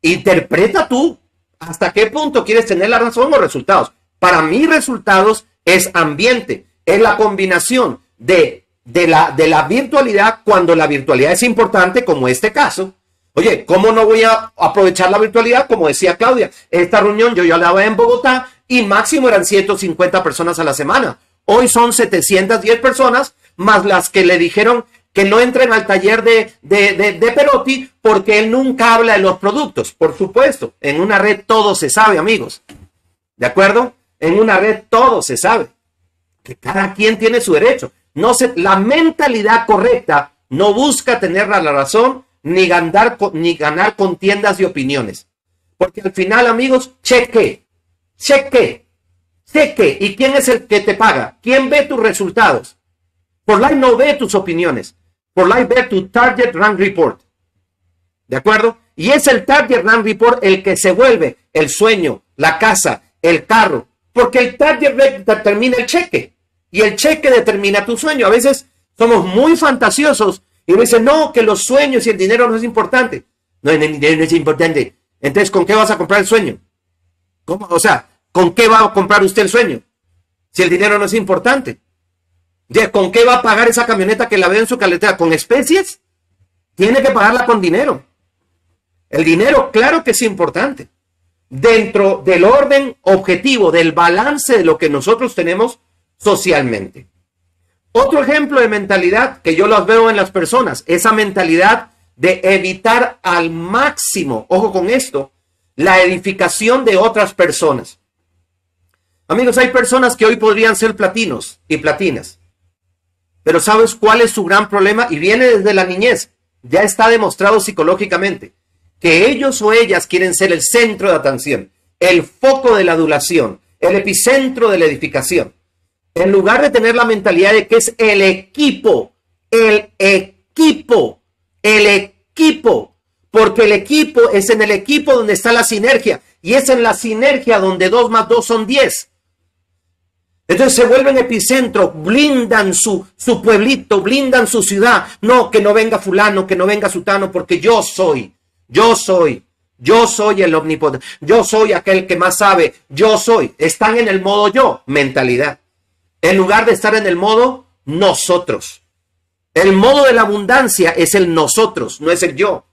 interpreta tú hasta qué punto quieres tener la razón o resultados. Para mí, resultados es ambiente, es la combinación de, la, de la virtualidad cuando la virtualidad es importante, como este caso. Oye, ¿cómo no voy a aprovechar la virtualidad? Como decía Claudia, esta reunión yo ya la hablaba en Bogotá y máximo eran 150 personas a la semana. Hoy son 710 personas, más las que le dijeron que no entren al taller de, de, de, Perotti porque él nunca habla de los productos. Por supuesto, en una red todo se sabe, amigos. ¿De acuerdo? En una red todo se sabe, que cada quien tiene su derecho. No se, la mentalidad correcta no busca tener la razón ni ganar, ni ganar contiendas de opiniones. Porque al final, amigos, cheque, cheque, cheque. ¿Y quién es el que te paga? ¿Quién ve tus resultados? Por live no ve tus opiniones. Por live ve tu Target run Report. ¿De acuerdo? Y es el Target run Report el que se vuelve el sueño, la casa, el carro, porque el target determina el cheque y el cheque determina tu sueño. A veces somos muy fantasiosos y dicen, no, que los sueños y el dinero no es importante. No, el dinero es importante. Entonces, ¿con qué vas a comprar el sueño? ¿Cómo? O sea, ¿con qué va a comprar usted el sueño? Si el dinero no es importante. ¿Con qué va a pagar esa camioneta que la ve en su caletera? ¿Con especies? Tiene que pagarla con dinero. El dinero, claro que es importante dentro del orden objetivo, del balance de lo que nosotros tenemos socialmente. Otro ejemplo de mentalidad que yo las veo en las personas, esa mentalidad de evitar al máximo, ojo con esto, la edificación de otras personas. Amigos, hay personas que hoy podrían ser platinos y platinas, pero ¿sabes cuál es su gran problema? Y viene desde la niñez, ya está demostrado psicológicamente que ellos o ellas quieren ser el centro de atención, el foco de la adulación, el epicentro de la edificación. En lugar de tener la mentalidad de que es el equipo, el equipo, el equipo, porque el equipo es en el equipo donde está la sinergia y es en la sinergia donde dos más dos son diez. Entonces se vuelven epicentro, blindan su, su pueblito, blindan su ciudad. No, que no venga fulano, que no venga sutano, porque yo soy yo soy. Yo soy el omnipotente. Yo soy aquel que más sabe. Yo soy. Están en el modo yo, mentalidad. En lugar de estar en el modo nosotros. El modo de la abundancia es el nosotros, no es el yo.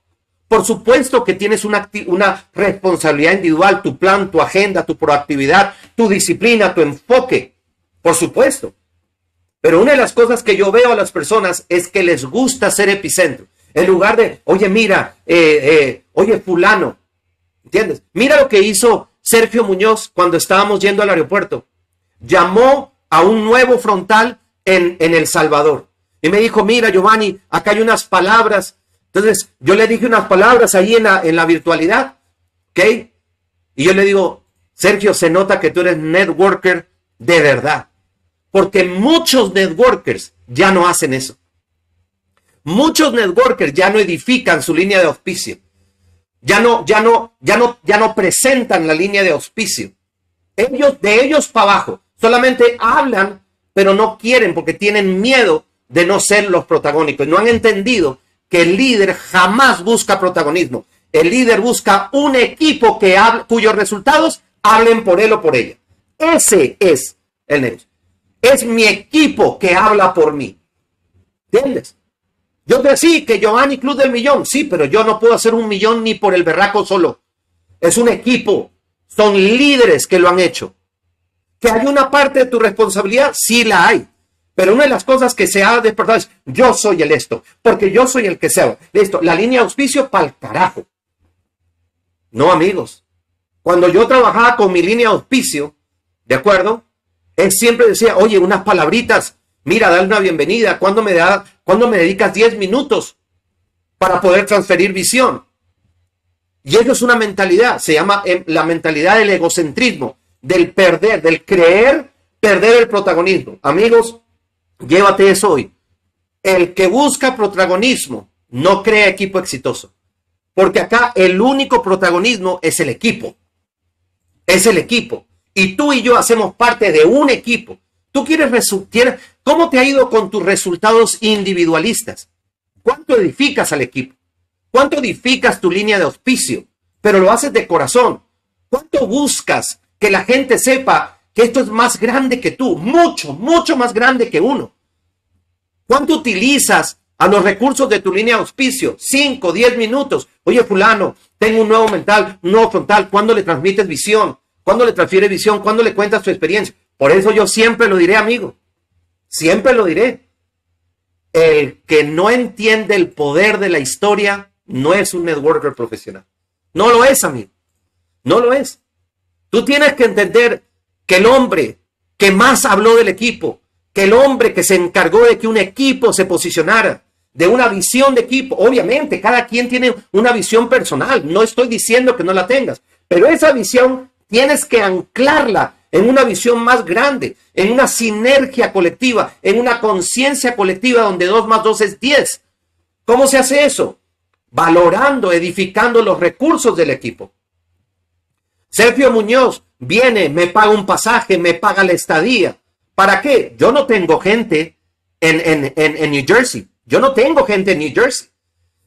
Por supuesto que tienes una, una responsabilidad individual, tu plan, tu agenda, tu proactividad, tu disciplina, tu enfoque. Por supuesto. Pero una de las cosas que yo veo a las personas es que les gusta ser epicentro. En lugar de, oye, mira, eh, eh, oye, fulano. ¿Entiendes? Mira lo que hizo Sergio Muñoz cuando estábamos yendo al aeropuerto. Llamó a un nuevo frontal en, El Salvador. Y me dijo, mira, Giovanni, acá hay unas palabras. Entonces, yo le dije unas palabras ahí en en la virtualidad. ¿Ok? Y yo le digo, Sergio, se nota que tú eres networker de verdad. Porque muchos networkers ya no hacen eso. Muchos networkers ya no edifican su línea de auspicio. Ya no, ya no, ya no, ya no presentan la línea de auspicio. Ellos, de ellos para abajo, solamente hablan, pero no quieren porque tienen miedo de no ser los protagónicos. No han entendido que el líder jamás busca protagonismo. El líder busca un equipo que cuyos resultados hablen por él o por ella. Ese es el negocio. Es mi equipo que habla por mí. ¿Entiendes? Yo decía que Giovanni Club del Millón, sí, pero yo no puedo hacer un millón ni por el berraco solo. Es un equipo, son líderes que lo han hecho. ¿Que hay una parte de tu responsabilidad? Sí la hay. Pero una de las cosas que se ha despertado es, yo soy el esto, porque yo soy el que sea. Listo, la línea auspicio para el carajo. No, amigos. Cuando yo trabajaba con mi línea auspicio, ¿de acuerdo? Él siempre decía, oye, unas palabritas, Mira, dale una bienvenida. ¿Cuándo me, da, ¿cuándo me dedicas 10 minutos para poder transferir visión? Y eso es una mentalidad, se llama eh, la mentalidad del egocentrismo, del perder, del creer, perder el protagonismo. Amigos, llévate eso hoy. El que busca protagonismo no crea equipo exitoso. Porque acá el único protagonismo es el equipo. Es el equipo. Y tú y yo hacemos parte de un equipo quieres, ¿cómo te ha ido con tus resultados individualistas? ¿Cuánto edificas al equipo? ¿Cuánto edificas tu línea de auspicio? Pero lo haces de corazón. ¿Cuánto buscas que la gente sepa que esto es más grande que tú? Mucho, mucho más grande que uno. ¿Cuánto utilizas a los recursos de tu línea de auspicio? Cinco, diez minutos. Oye, fulano, tengo un nuevo mental, un nuevo frontal. ¿Cuándo le transmites visión? ¿Cuándo le transfieres visión? ¿Cuándo le cuentas tu experiencia? Por eso yo siempre lo diré, amigo. Siempre lo diré. El que no entiende el poder de la historia no es un networker profesional. No lo es, amigo. No lo es. Tú tienes que entender que el hombre que más habló del equipo, que el hombre que se encargó de que un equipo se posicionara, de una visión de equipo, obviamente cada quien tiene una visión personal, no estoy diciendo que no la tengas, pero esa visión tienes que anclarla en una visión más grande, en una sinergia colectiva, en una conciencia colectiva donde 2 más 2 es 10. ¿Cómo se hace eso? Valorando, edificando los recursos del equipo. Sergio Muñoz viene, me paga un pasaje, me paga la estadía. ¿Para qué? Yo no tengo gente en, en, en, New Jersey. Yo no tengo gente en New Jersey.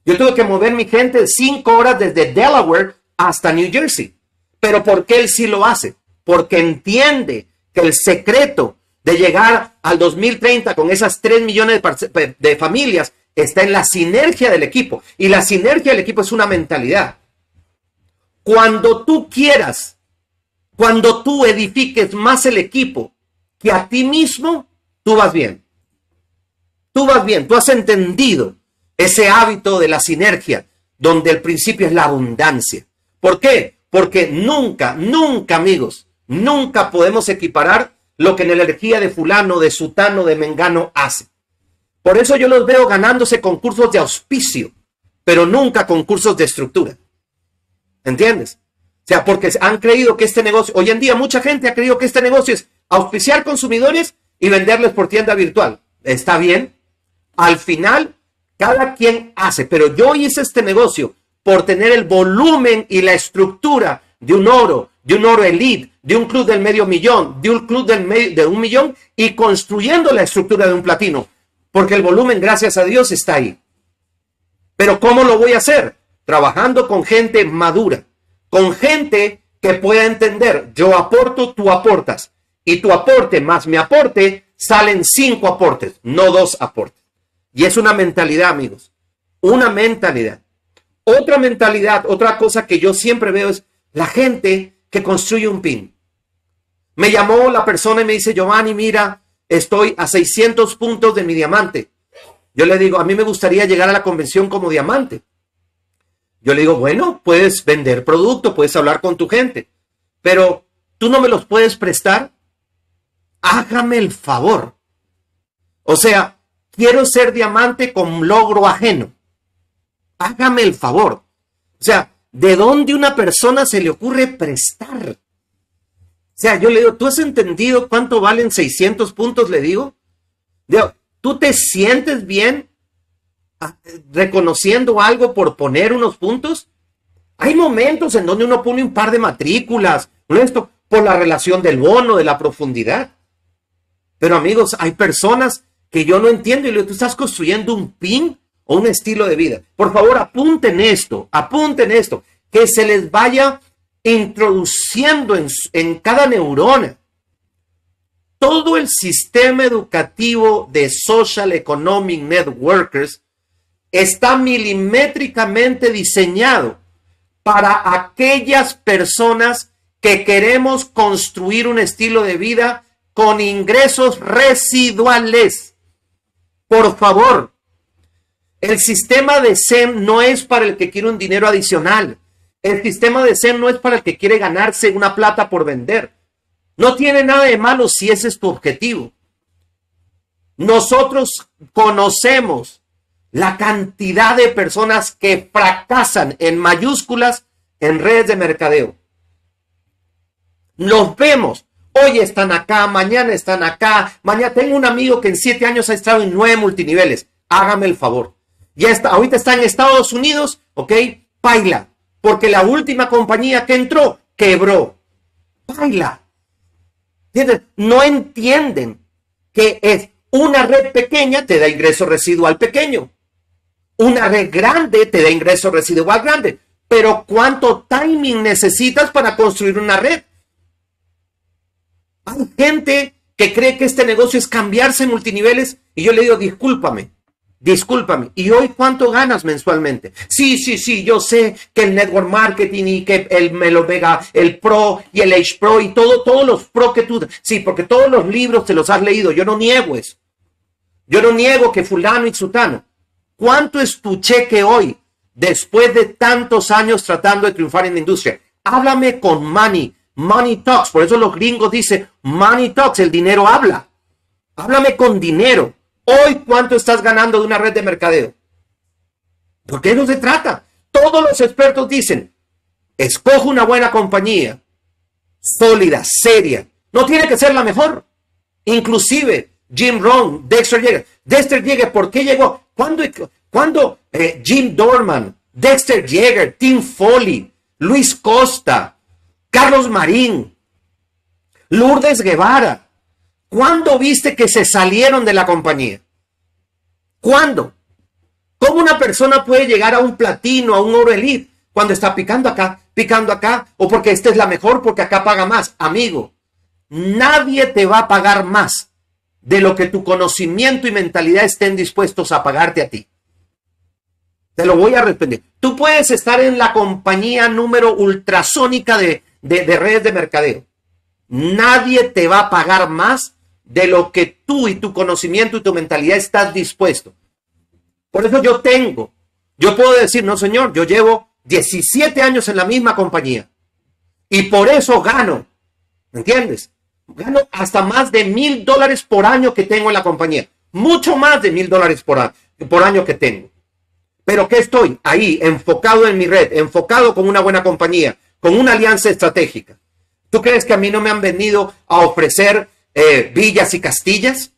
Yo tengo que mover mi gente cinco horas desde Delaware hasta New Jersey. Pero ¿por qué él sí lo hace? porque entiende que el secreto de llegar al 2030 con esas 3 millones de, de, familias está en la sinergia del equipo. Y la sinergia del equipo es una mentalidad. Cuando tú quieras, cuando tú edifiques más el equipo que a ti mismo, tú vas bien. Tú vas bien, tú has entendido ese hábito de la sinergia, donde el principio es la abundancia. ¿Por qué? Porque nunca, nunca, amigos, Nunca podemos equiparar lo que en la energía de fulano, de sutano, de mengano hace. Por eso yo los veo ganándose concursos de auspicio, pero nunca concursos de estructura. ¿Entiendes? O sea, porque han creído que este negocio, hoy en día mucha gente ha creído que este negocio es auspiciar consumidores y venderles por tienda virtual. Está bien. Al final, cada quien hace, pero yo hice este negocio por tener el volumen y la estructura de un oro, de un Oro Elite, de un club del medio millón, de un club del de un millón y construyendo la estructura de un platino. Porque el volumen, gracias a Dios, está ahí. Pero ¿cómo lo voy a hacer? Trabajando con gente madura, con gente que pueda entender, yo aporto, tú aportas. Y tu aporte más mi aporte salen cinco aportes, no dos aportes. Y es una mentalidad, amigos. Una mentalidad. Otra mentalidad, otra cosa que yo siempre veo es la gente que construye un pin. Me llamó la persona y me dice, Giovanni, mira, estoy a 600 puntos de mi diamante. Yo le digo, a mí me gustaría llegar a la convención como diamante. Yo le digo, bueno, puedes vender producto, puedes hablar con tu gente, pero tú no me los puedes prestar. Hágame el favor. O sea, quiero ser diamante con logro ajeno. Hágame el favor. O sea, ¿De dónde una persona se le ocurre prestar? O sea, yo le digo, ¿tú has entendido cuánto valen 600 puntos? Le digo. ¿Tú te sientes bien ah, reconociendo algo por poner unos puntos? Hay momentos en donde uno pone un par de matrículas, esto, por la relación del bono, de la profundidad. Pero amigos, hay personas que yo no entiendo y le digo, tú estás construyendo un pin un estilo de vida. Por favor, apunten esto, apunten esto, que se les vaya introduciendo en, cada neurona todo el sistema educativo de Social Economic Networkers está milimétricamente diseñado para aquellas personas que queremos construir un estilo de vida con ingresos residuales. Por favor, el sistema de SEM no es para el que quiere un dinero adicional. El sistema de SEM no es para el que quiere ganarse una plata por vender. No tiene nada de malo si ese es tu objetivo. Nosotros conocemos la cantidad de personas que fracasan en mayúsculas en redes de mercadeo. Los vemos. Hoy están acá, mañana están acá. Mañana tengo un amigo que en siete años ha estado en nueve multiniveles. Hágame el favor ya está, ahorita está en Estados Unidos, ¿ok? Paila, porque la última compañía que entró quebró. Paila. No entienden que es una red pequeña te da ingreso residual pequeño. Una red grande te da ingreso residual grande. Pero ¿cuánto timing necesitas para construir una red? Hay gente que cree que este negocio es cambiarse en multiniveles y yo le digo, discúlpame, Discúlpame, ¿y hoy cuánto ganas mensualmente? Sí, sí, sí, yo sé que el network marketing y que el Vega, el Pro y el H Pro y todo, todos los Pro que tú. Sí, porque todos los libros te los has leído. Yo no niego eso. Yo no niego que Fulano y Sutano. ¿Cuánto es tu cheque hoy después de tantos años tratando de triunfar en la industria? Háblame con money. Money talks. Por eso los gringos dicen money talks. El dinero habla. Háblame con dinero. Hoy, ¿cuánto estás ganando de una red de mercadeo? ¿Por qué no se trata. Todos los expertos dicen, escojo una buena compañía, sólida, seria. No tiene que ser la mejor. Inclusive Jim Rohn, Dexter Yeager. Dexter Yeager, ¿por qué llegó? ¿Cuándo, cuando, eh, Jim Dorman, Dexter Yeager, Tim Foley, Luis Costa, Carlos Marín, Lourdes Guevara, ¿Cuándo viste que se salieron de la compañía? ¿Cuándo? ¿Cómo una persona puede llegar a un platino, a un oro elite, cuando está picando acá, picando acá, o porque esta es la mejor, porque acá paga más? Amigo, nadie te va a pagar más de lo que tu conocimiento y mentalidad estén dispuestos a pagarte a ti. Te lo voy a responder. Tú puedes estar en la compañía número ultrasónica de, de, de redes de mercadeo. Nadie te va a pagar más de lo que tú y tu conocimiento y tu mentalidad estás dispuesto. Por eso yo tengo, yo puedo decir, no señor, yo llevo 17 años en la misma compañía y por eso gano, ¿entiendes? Gano hasta más de mil dólares por año que tengo en la compañía, mucho más de mil dólares por, por año que tengo. Pero que estoy ahí, enfocado en mi red, enfocado con una buena compañía, con una alianza estratégica. ¿Tú crees que a mí no me han venido a ofrecer eh, villas y castillas?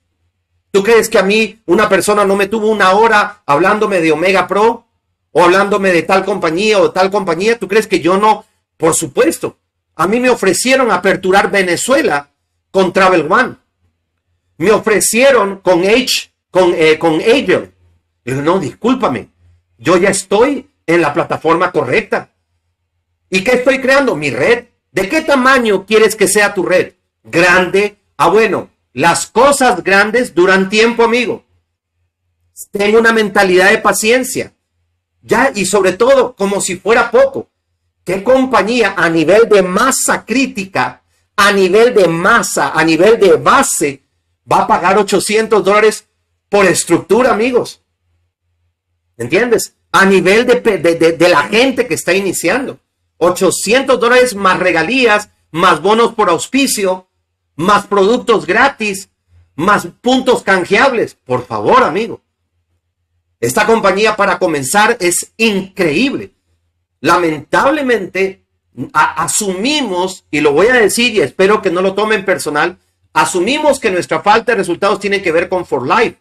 ¿Tú crees que a mí una persona no me tuvo una hora hablándome de Omega Pro o hablándome de tal compañía o tal compañía? ¿Tú crees que yo no? Por supuesto. A mí me ofrecieron aperturar Venezuela con Travel One. Me ofrecieron con H, con, eh, con no, discúlpame. Yo ya estoy en la plataforma correcta. ¿Y qué estoy creando? Mi red. ¿De qué tamaño quieres que sea tu red? Grande, Ah, bueno, las cosas grandes duran tiempo, amigo. Tengo una mentalidad de paciencia. Ya, y sobre todo, como si fuera poco. ¿Qué compañía a nivel de masa crítica, a nivel de masa, a nivel de base, va a pagar 800 dólares por estructura, amigos? ¿Entiendes? A nivel de, de la gente que está iniciando. 800 dólares más regalías, más bonos por auspicio, más productos gratis, más puntos canjeables. Por favor, amigo. Esta compañía para comenzar es increíble. Lamentablemente, asumimos, y lo voy a decir y espero que no lo tomen personal, asumimos que nuestra falta de resultados tiene que ver con For Life.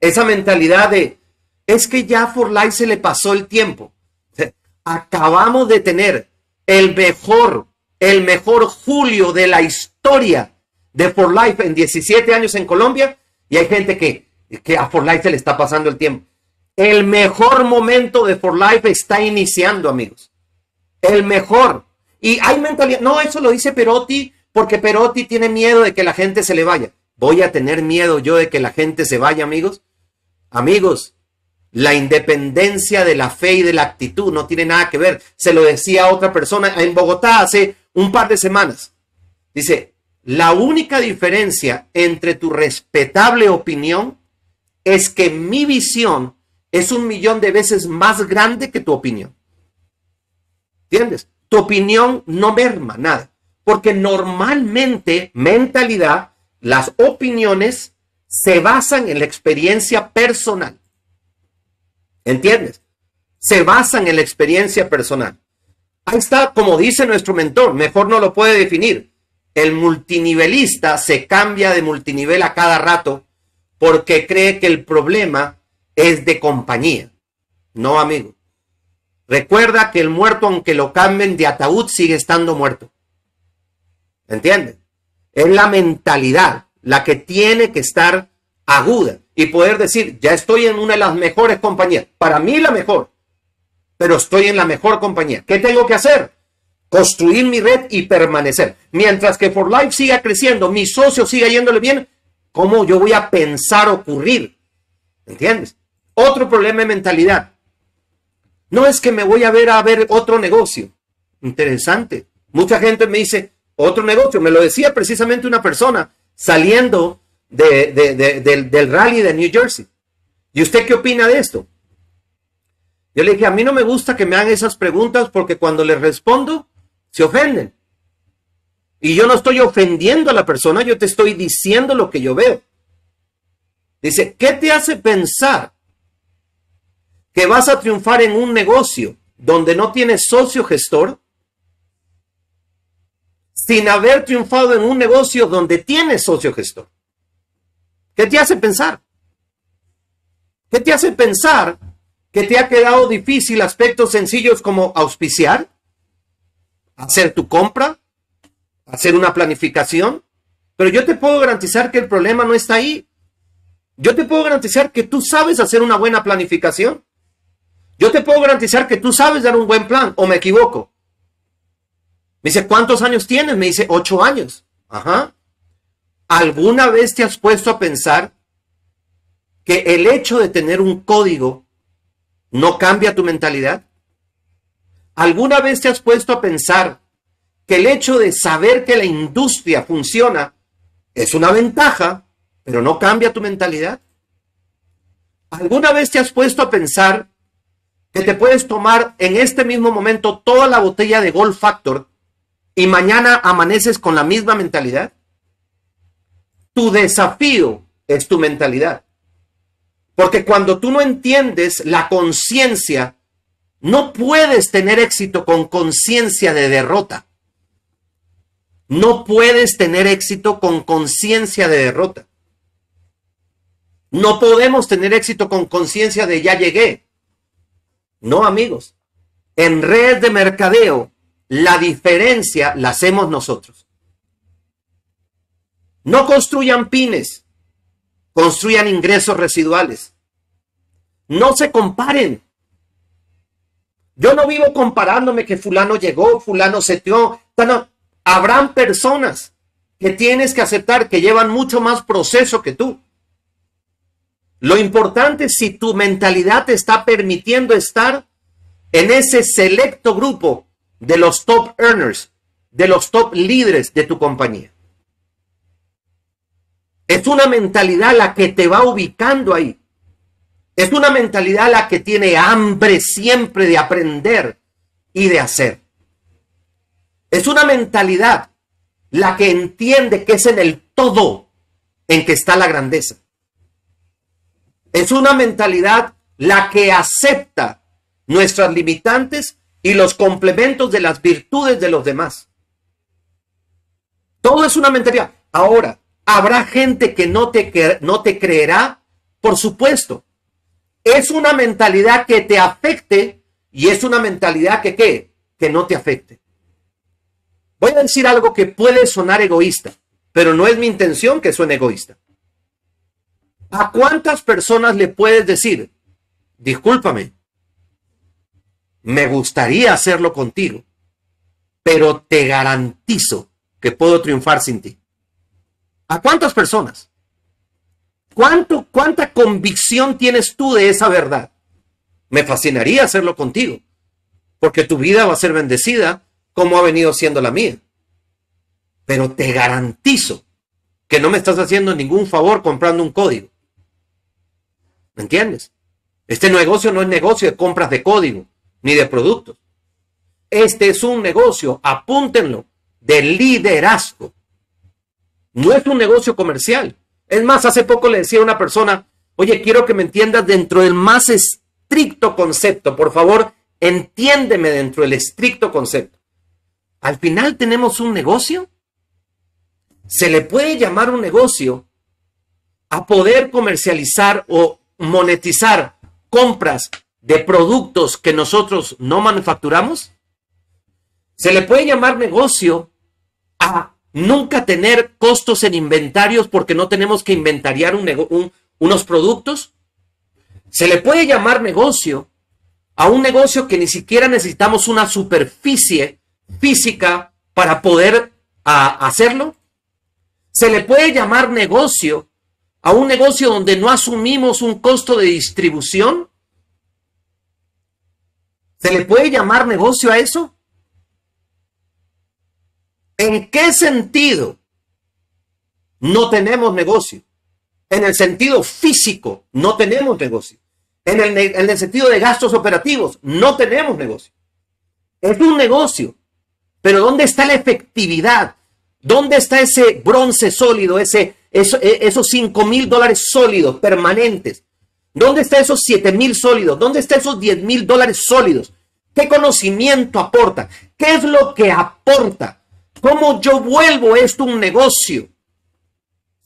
Esa mentalidad de, es que ya For Life se le pasó el tiempo. Acabamos de tener el mejor, el mejor julio de la historia de For Life en 17 años en Colombia y hay gente que, que a For Life se le está pasando el tiempo. El mejor momento de For Life está iniciando, amigos. El mejor. Y hay mentalidad. No, eso lo dice Perotti porque Perotti tiene miedo de que la gente se le vaya. Voy a tener miedo yo de que la gente se vaya, amigos. Amigos, la independencia de la fe y de la actitud no tiene nada que ver. Se lo decía otra persona en Bogotá hace un par de semanas. Dice, la única diferencia entre tu respetable opinión es que mi visión es un millón de veces más grande que tu opinión. ¿Entiendes? Tu opinión no merma nada, porque normalmente mentalidad, las opiniones se basan en la experiencia personal. ¿Entiendes? Se basan en la experiencia personal. Ahí está, como dice nuestro mentor, mejor no lo puede definir. El multinivelista se cambia de multinivel a cada rato porque cree que el problema es de compañía. No, amigo. Recuerda que el muerto, aunque lo cambien de ataúd, sigue estando muerto. ¿Entienden? Es la mentalidad la que tiene que estar aguda y poder decir, ya estoy en una de las mejores compañías. Para mí la mejor, pero estoy en la mejor compañía. ¿Qué tengo que hacer? construir mi red y permanecer. Mientras que For Life siga creciendo, mi socio siga yéndole bien, ¿cómo yo voy a pensar ocurrir? ¿Entiendes? Otro problema de mentalidad. No es que me voy a ver a ver otro negocio. Interesante. Mucha gente me dice, otro negocio. Me lo decía precisamente una persona saliendo del, rally de New Jersey. ¿Y usted qué opina de esto? Yo le dije, a mí no me gusta que me hagan esas preguntas porque cuando le respondo, se ofenden. Y yo no estoy ofendiendo a la persona, yo te estoy diciendo lo que yo veo. Dice, ¿qué te hace pensar que vas a triunfar en un negocio donde no tienes socio gestor? Sin haber triunfado en un negocio donde tienes socio gestor. ¿Qué te hace pensar? ¿Qué te hace pensar que te ha quedado difícil aspectos sencillos como auspiciar? hacer tu compra, hacer una planificación, pero yo te puedo garantizar que el problema no está ahí. Yo te puedo garantizar que tú sabes hacer una buena planificación. Yo te puedo garantizar que tú sabes dar un buen plan, o me equivoco. Me dice, ¿cuántos años tienes? Me dice, ocho años. Ajá. ¿Alguna vez te has puesto a pensar que el hecho de tener un código no cambia tu mentalidad? ¿Alguna vez te has puesto a pensar que el hecho de saber que la industria funciona es una ventaja, pero no cambia tu mentalidad? ¿Alguna vez te has puesto a pensar que te puedes tomar en este mismo momento toda la botella de Gold Factor y mañana amaneces con la misma mentalidad? Tu desafío es tu mentalidad. Porque cuando tú no entiendes la conciencia no puedes tener éxito con conciencia de derrota. No puedes tener éxito con conciencia de derrota. No podemos tener éxito con conciencia de ya llegué. No, amigos. En redes de mercadeo, la diferencia la hacemos nosotros. No construyan pines, construyan ingresos residuales. No se comparen. Yo no vivo comparándome que fulano llegó, fulano se seteó. No. Habrán personas que tienes que aceptar que llevan mucho más proceso que tú. Lo importante es si tu mentalidad te está permitiendo estar en ese selecto grupo de los top earners, de los top líderes de tu compañía. Es una mentalidad la que te va ubicando ahí. Es una mentalidad la que tiene hambre siempre de aprender y de hacer. Es una mentalidad la que entiende que es en el todo en que está la grandeza. Es una mentalidad la que acepta nuestras limitantes y los complementos de las virtudes de los demás. Todo es una mentalidad. Ahora, habrá gente que no te, no te creerá, por supuesto, es una mentalidad que te afecte y es una mentalidad que qué, que no te afecte. Voy a decir algo que puede sonar egoísta, pero no es mi intención que suene egoísta. ¿A cuántas personas le puedes decir, discúlpame, me gustaría hacerlo contigo, pero te garantizo que puedo triunfar sin ti? ¿A cuántas personas? ¿Cuánto, ¿Cuánta convicción tienes tú de esa verdad? Me fascinaría hacerlo contigo, porque tu vida va a ser bendecida como ha venido siendo la mía. Pero te garantizo que no me estás haciendo ningún favor comprando un código. ¿Me entiendes? Este negocio no es negocio de compras de código ni de productos. Este es un negocio, apúntenlo, de liderazgo. No es un negocio comercial, es más, hace poco le decía a una persona, oye, quiero que me entiendas dentro del más estricto concepto, por favor, entiéndeme dentro del estricto concepto. Al final tenemos un negocio. Se le puede llamar un negocio a poder comercializar o monetizar compras de productos que nosotros no manufacturamos. Se le puede llamar negocio a nunca tener costos en inventarios porque no tenemos que inventariar un unos productos. Se le puede llamar negocio a un negocio que ni siquiera necesitamos una superficie física para poder hacerlo. Se le puede llamar negocio a un negocio donde no asumimos un costo de distribución. ¿Se le puede llamar negocio a eso? ¿En qué sentido no tenemos negocio? En el sentido físico, no tenemos negocio. En el, sentido de gastos operativos, no tenemos negocio. Es un negocio. Pero ¿dónde está la efectividad? ¿Dónde está ese bronce sólido, ese, e, esos 5 mil dólares sólidos permanentes? ¿Dónde está esos 7 mil sólidos? ¿Dónde está esos 10 mil dólares sólidos? ¿Qué conocimiento aporta? ¿Qué es lo que aporta? ¿Cómo yo vuelvo esto un negocio?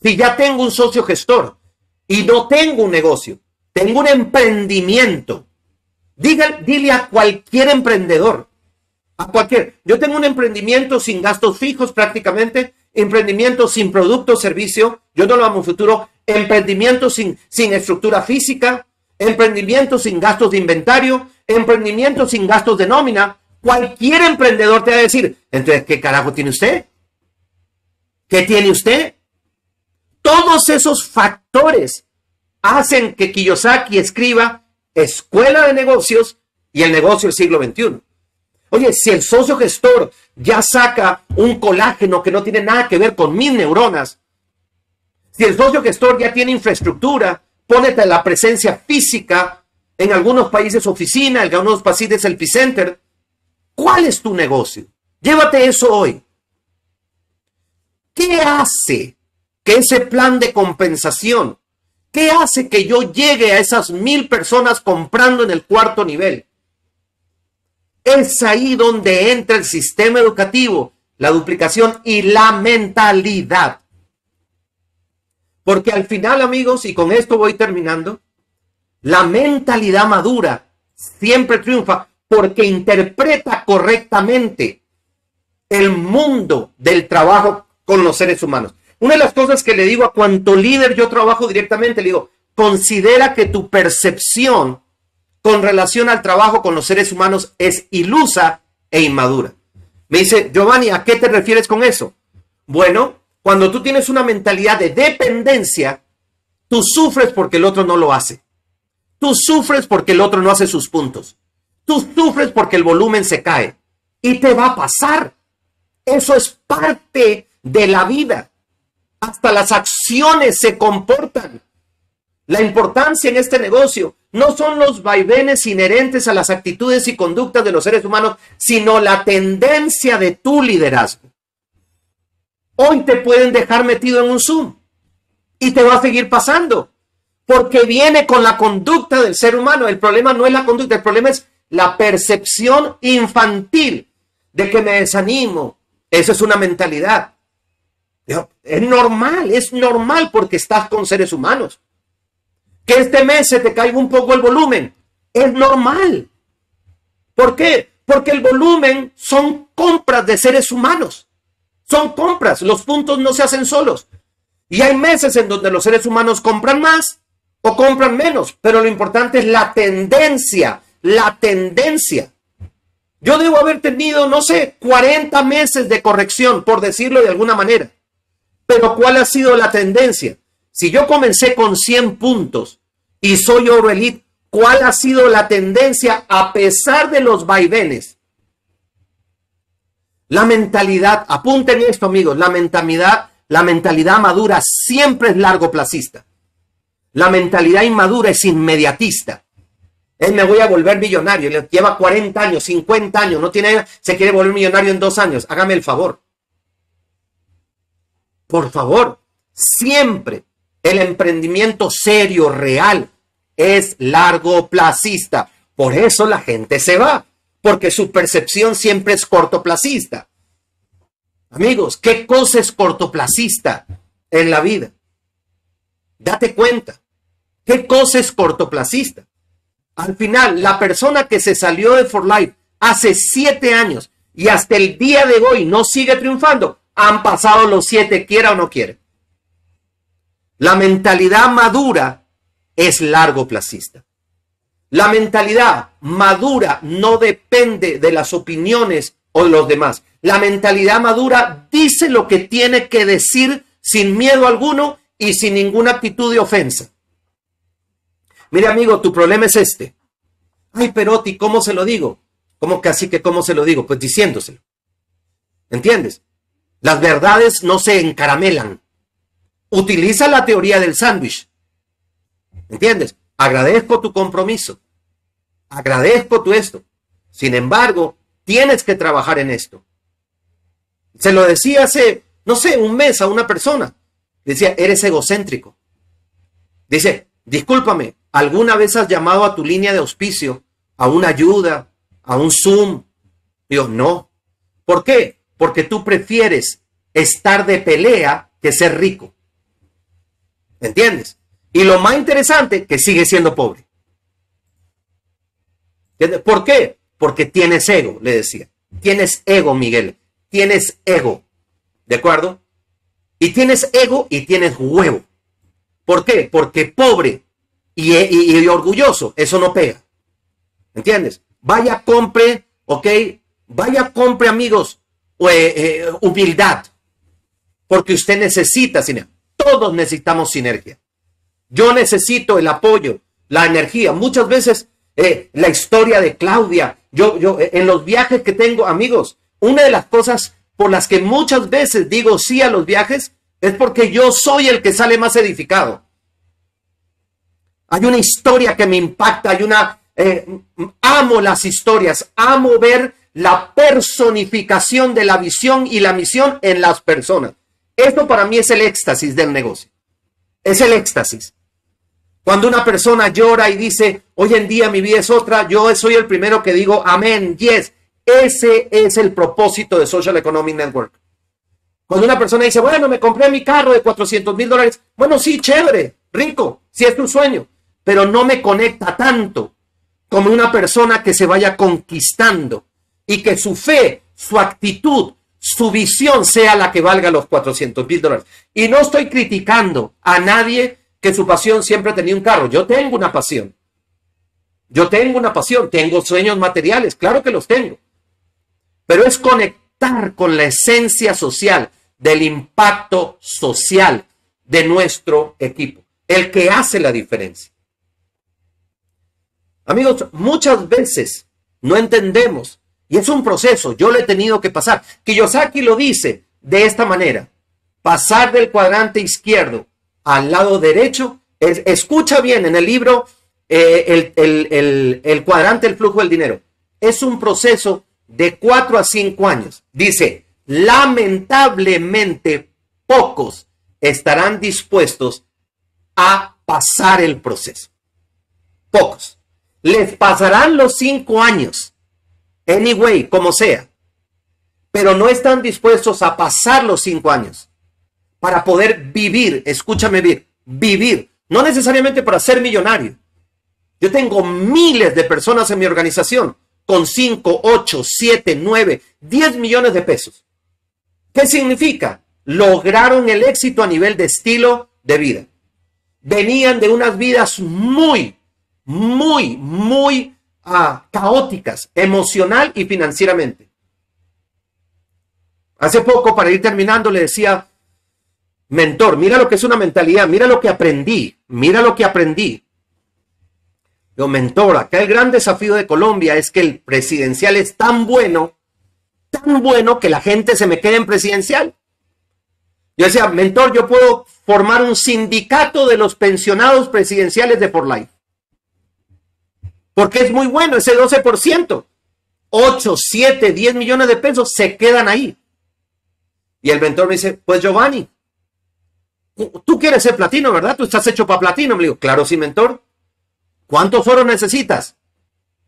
Si ya tengo un socio gestor y no tengo un negocio, tengo un emprendimiento. Diga, dile a cualquier emprendedor, a cualquier, yo tengo un emprendimiento sin gastos fijos prácticamente, emprendimiento sin producto o servicio, yo no lo amo en futuro, emprendimiento sin, sin estructura física, emprendimiento sin gastos de inventario, emprendimiento sin gastos de nómina, Cualquier emprendedor te va a decir, entonces, ¿qué carajo tiene usted? ¿Qué tiene usted? Todos esos factores hacen que Kiyosaki escriba Escuela de Negocios y el negocio del siglo XXI. Oye, si el socio gestor ya saca un colágeno que no tiene nada que ver con mil neuronas, si el socio gestor ya tiene infraestructura, pónete la presencia física en algunos países oficina, en algunos países el picenter ¿Cuál es tu negocio? Llévate eso hoy. ¿Qué hace que ese plan de compensación, qué hace que yo llegue a esas mil personas comprando en el cuarto nivel? Es ahí donde entra el sistema educativo, la duplicación y la mentalidad. Porque al final, amigos, y con esto voy terminando, la mentalidad madura siempre triunfa porque interpreta correctamente el mundo del trabajo con los seres humanos. Una de las cosas que le digo a cuanto líder yo trabajo directamente, le digo, considera que tu percepción con relación al trabajo con los seres humanos es ilusa e inmadura. Me dice, Giovanni, ¿a qué te refieres con eso? Bueno, cuando tú tienes una mentalidad de dependencia, tú sufres porque el otro no lo hace. Tú sufres porque el otro no hace sus puntos. Tú sufres porque el volumen se cae y te va a pasar. Eso es parte de la vida. Hasta las acciones se comportan. La importancia en este negocio no son los vaivenes inherentes a las actitudes y conductas de los seres humanos, sino la tendencia de tu liderazgo. Hoy te pueden dejar metido en un Zoom y te va a seguir pasando, porque viene con la conducta del ser humano. El problema no es la conducta, el problema es la percepción infantil de que me desanimo. Esa es una mentalidad. Es normal, es normal porque estás con seres humanos. Que este mes se te caiga un poco el volumen. Es normal. ¿Por qué? Porque el volumen son compras de seres humanos. Son compras. Los puntos no se hacen solos. Y hay meses en donde los seres humanos compran más o compran menos. Pero lo importante es la tendencia la tendencia. Yo debo haber tenido, no sé, 40 meses de corrección, por decirlo de alguna manera. Pero ¿cuál ha sido la tendencia? Si yo comencé con 100 puntos y soy oro elite, ¿cuál ha sido la tendencia a pesar de los vaivenes? La mentalidad, apunten esto amigos, la mentalidad, la mentalidad madura siempre es largo placista. La mentalidad inmadura es inmediatista. Él me voy a volver millonario. lleva 40 años, 50 años, no tiene, se quiere volver millonario en dos años. Hágame el favor. Por favor, siempre el emprendimiento serio, real, es largo placista. Por eso la gente se va, porque su percepción siempre es cortoplacista. Amigos, ¿qué cosa es cortoplacista en la vida? Date cuenta. ¿Qué cosa es cortoplacista? Al final, la persona que se salió de For Life hace siete años y hasta el día de hoy no sigue triunfando, han pasado los siete, quiera o no quiere. La mentalidad madura es largo placista. La mentalidad madura no depende de las opiniones o de los demás. La mentalidad madura dice lo que tiene que decir sin miedo alguno y sin ninguna actitud de ofensa. Mire, amigo, tu problema es este. Ay, Perotti, ¿cómo se lo digo? ¿Cómo que así que cómo se lo digo? Pues diciéndoselo. ¿Entiendes? Las verdades no se encaramelan. Utiliza la teoría del sándwich. ¿Entiendes? Agradezco tu compromiso. Agradezco tu esto. Sin embargo, tienes que trabajar en esto. Se lo decía hace, no sé, un mes a una persona. Decía, eres egocéntrico. Dice, discúlpame, ¿Alguna vez has llamado a tu línea de auspicio, a una ayuda, a un Zoom? Dios, no. ¿Por qué? Porque tú prefieres estar de pelea que ser rico. ¿Entiendes? Y lo más interesante, que sigue siendo pobre. ¿Por qué? Porque tienes ego, le decía. Tienes ego, Miguel. Tienes ego. ¿De acuerdo? Y tienes ego y tienes huevo. ¿Por qué? Porque pobre e, y, orgulloso, eso no pega. ¿Entiendes? Vaya, compre, ¿ok? Vaya, compre, amigos, eh, eh, humildad. Porque usted necesita sinergia. Todos necesitamos sinergia. Yo necesito el apoyo, la energía. Muchas veces eh, la historia de Claudia, yo, yo, en los viajes que tengo, amigos, una de las cosas por las que muchas veces digo sí a los viajes es porque yo soy el que sale más edificado. Hay una historia que me impacta, hay una... Eh, amo las historias, amo ver la personificación de la visión y la misión en las personas. Esto para mí es el éxtasis del negocio. Es el éxtasis. Cuando una persona llora y dice, hoy en día mi vida es otra, yo soy el primero que digo, amén, yes. Ese es el propósito de Social Economic Network. Cuando una persona dice, bueno, me compré mi carro de 400 mil dólares, bueno, sí, chévere, rico, si es tu sueño pero no me conecta tanto como una persona que se vaya conquistando y que su fe, su actitud, su visión sea la que valga los 400 mil dólares. Y no estoy criticando a nadie que su pasión siempre tenía un carro. Yo tengo una pasión. Yo tengo una pasión, tengo sueños materiales, claro que los tengo. Pero es conectar con la esencia social, del impacto social de nuestro equipo, el que hace la diferencia. Amigos, muchas veces no entendemos y es un proceso, yo lo he tenido que pasar. Kiyosaki lo dice de esta manera, pasar del cuadrante izquierdo al lado derecho, escucha bien en el libro eh, el, cuadrante, el, cuadrante del flujo del dinero, es un proceso de cuatro a cinco años. Dice, lamentablemente pocos estarán dispuestos a pasar el proceso. Pocos. Les pasarán los cinco años, anyway, como sea, pero no están dispuestos a pasar los cinco años para poder vivir, escúchame bien, vivir, no necesariamente para ser millonario. Yo tengo miles de personas en mi organización con cinco, ocho, siete, nueve, diez millones de pesos. ¿Qué significa? Lograron el éxito a nivel de estilo de vida. Venían de unas vidas muy, muy, muy ah, caóticas emocional y financieramente. Hace poco, para ir terminando, le decía, mentor, mira lo que es una mentalidad, mira lo que aprendí, mira lo que aprendí. Yo, mentor, acá el gran desafío de Colombia es que el presidencial es tan bueno, tan bueno que la gente se me quede en presidencial. Yo decía, mentor, yo puedo formar un sindicato de los pensionados presidenciales de por Life porque es muy bueno, ese 12%. 8, 7, 10 millones de pesos se quedan ahí. Y el mentor me dice, pues Giovanni, tú quieres ser platino, ¿verdad? Tú estás hecho para platino. Me digo, claro, sí, mentor. ¿Cuántos foros necesitas?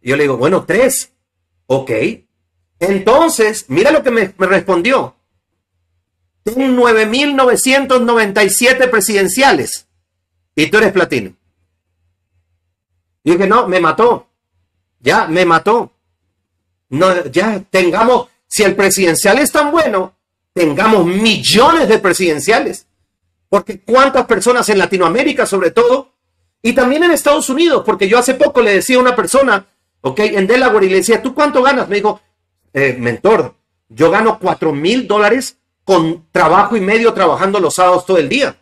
yo le digo, bueno, tres. Ok. Entonces, mira lo que me, me respondió. Tengo 9.997 presidenciales y tú eres platino. Y dije, no, me mató. Ya, me mató. No, ya tengamos, si el presidencial es tan bueno, tengamos millones de presidenciales. Porque cuántas personas en Latinoamérica, sobre todo, y también en Estados Unidos, porque yo hace poco le decía a una persona, ok, en Delaware, y le decía, ¿tú cuánto ganas? Me dijo, eh, mentor, yo gano cuatro mil dólares con trabajo y medio trabajando los sábados todo el día.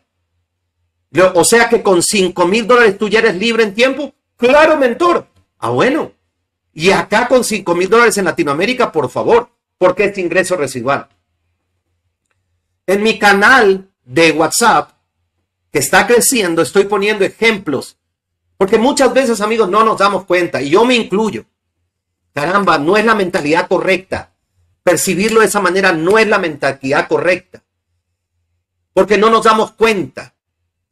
O sea que con cinco mil dólares tú ya eres libre en tiempo. Claro, mentor. Ah, bueno. Y acá con 5 mil dólares en Latinoamérica, por favor, porque este ingreso residual. En mi canal de WhatsApp, que está creciendo, estoy poniendo ejemplos. Porque muchas veces, amigos, no nos damos cuenta, y yo me incluyo. Caramba, no es la mentalidad correcta. Percibirlo de esa manera no es la mentalidad correcta. Porque no nos damos cuenta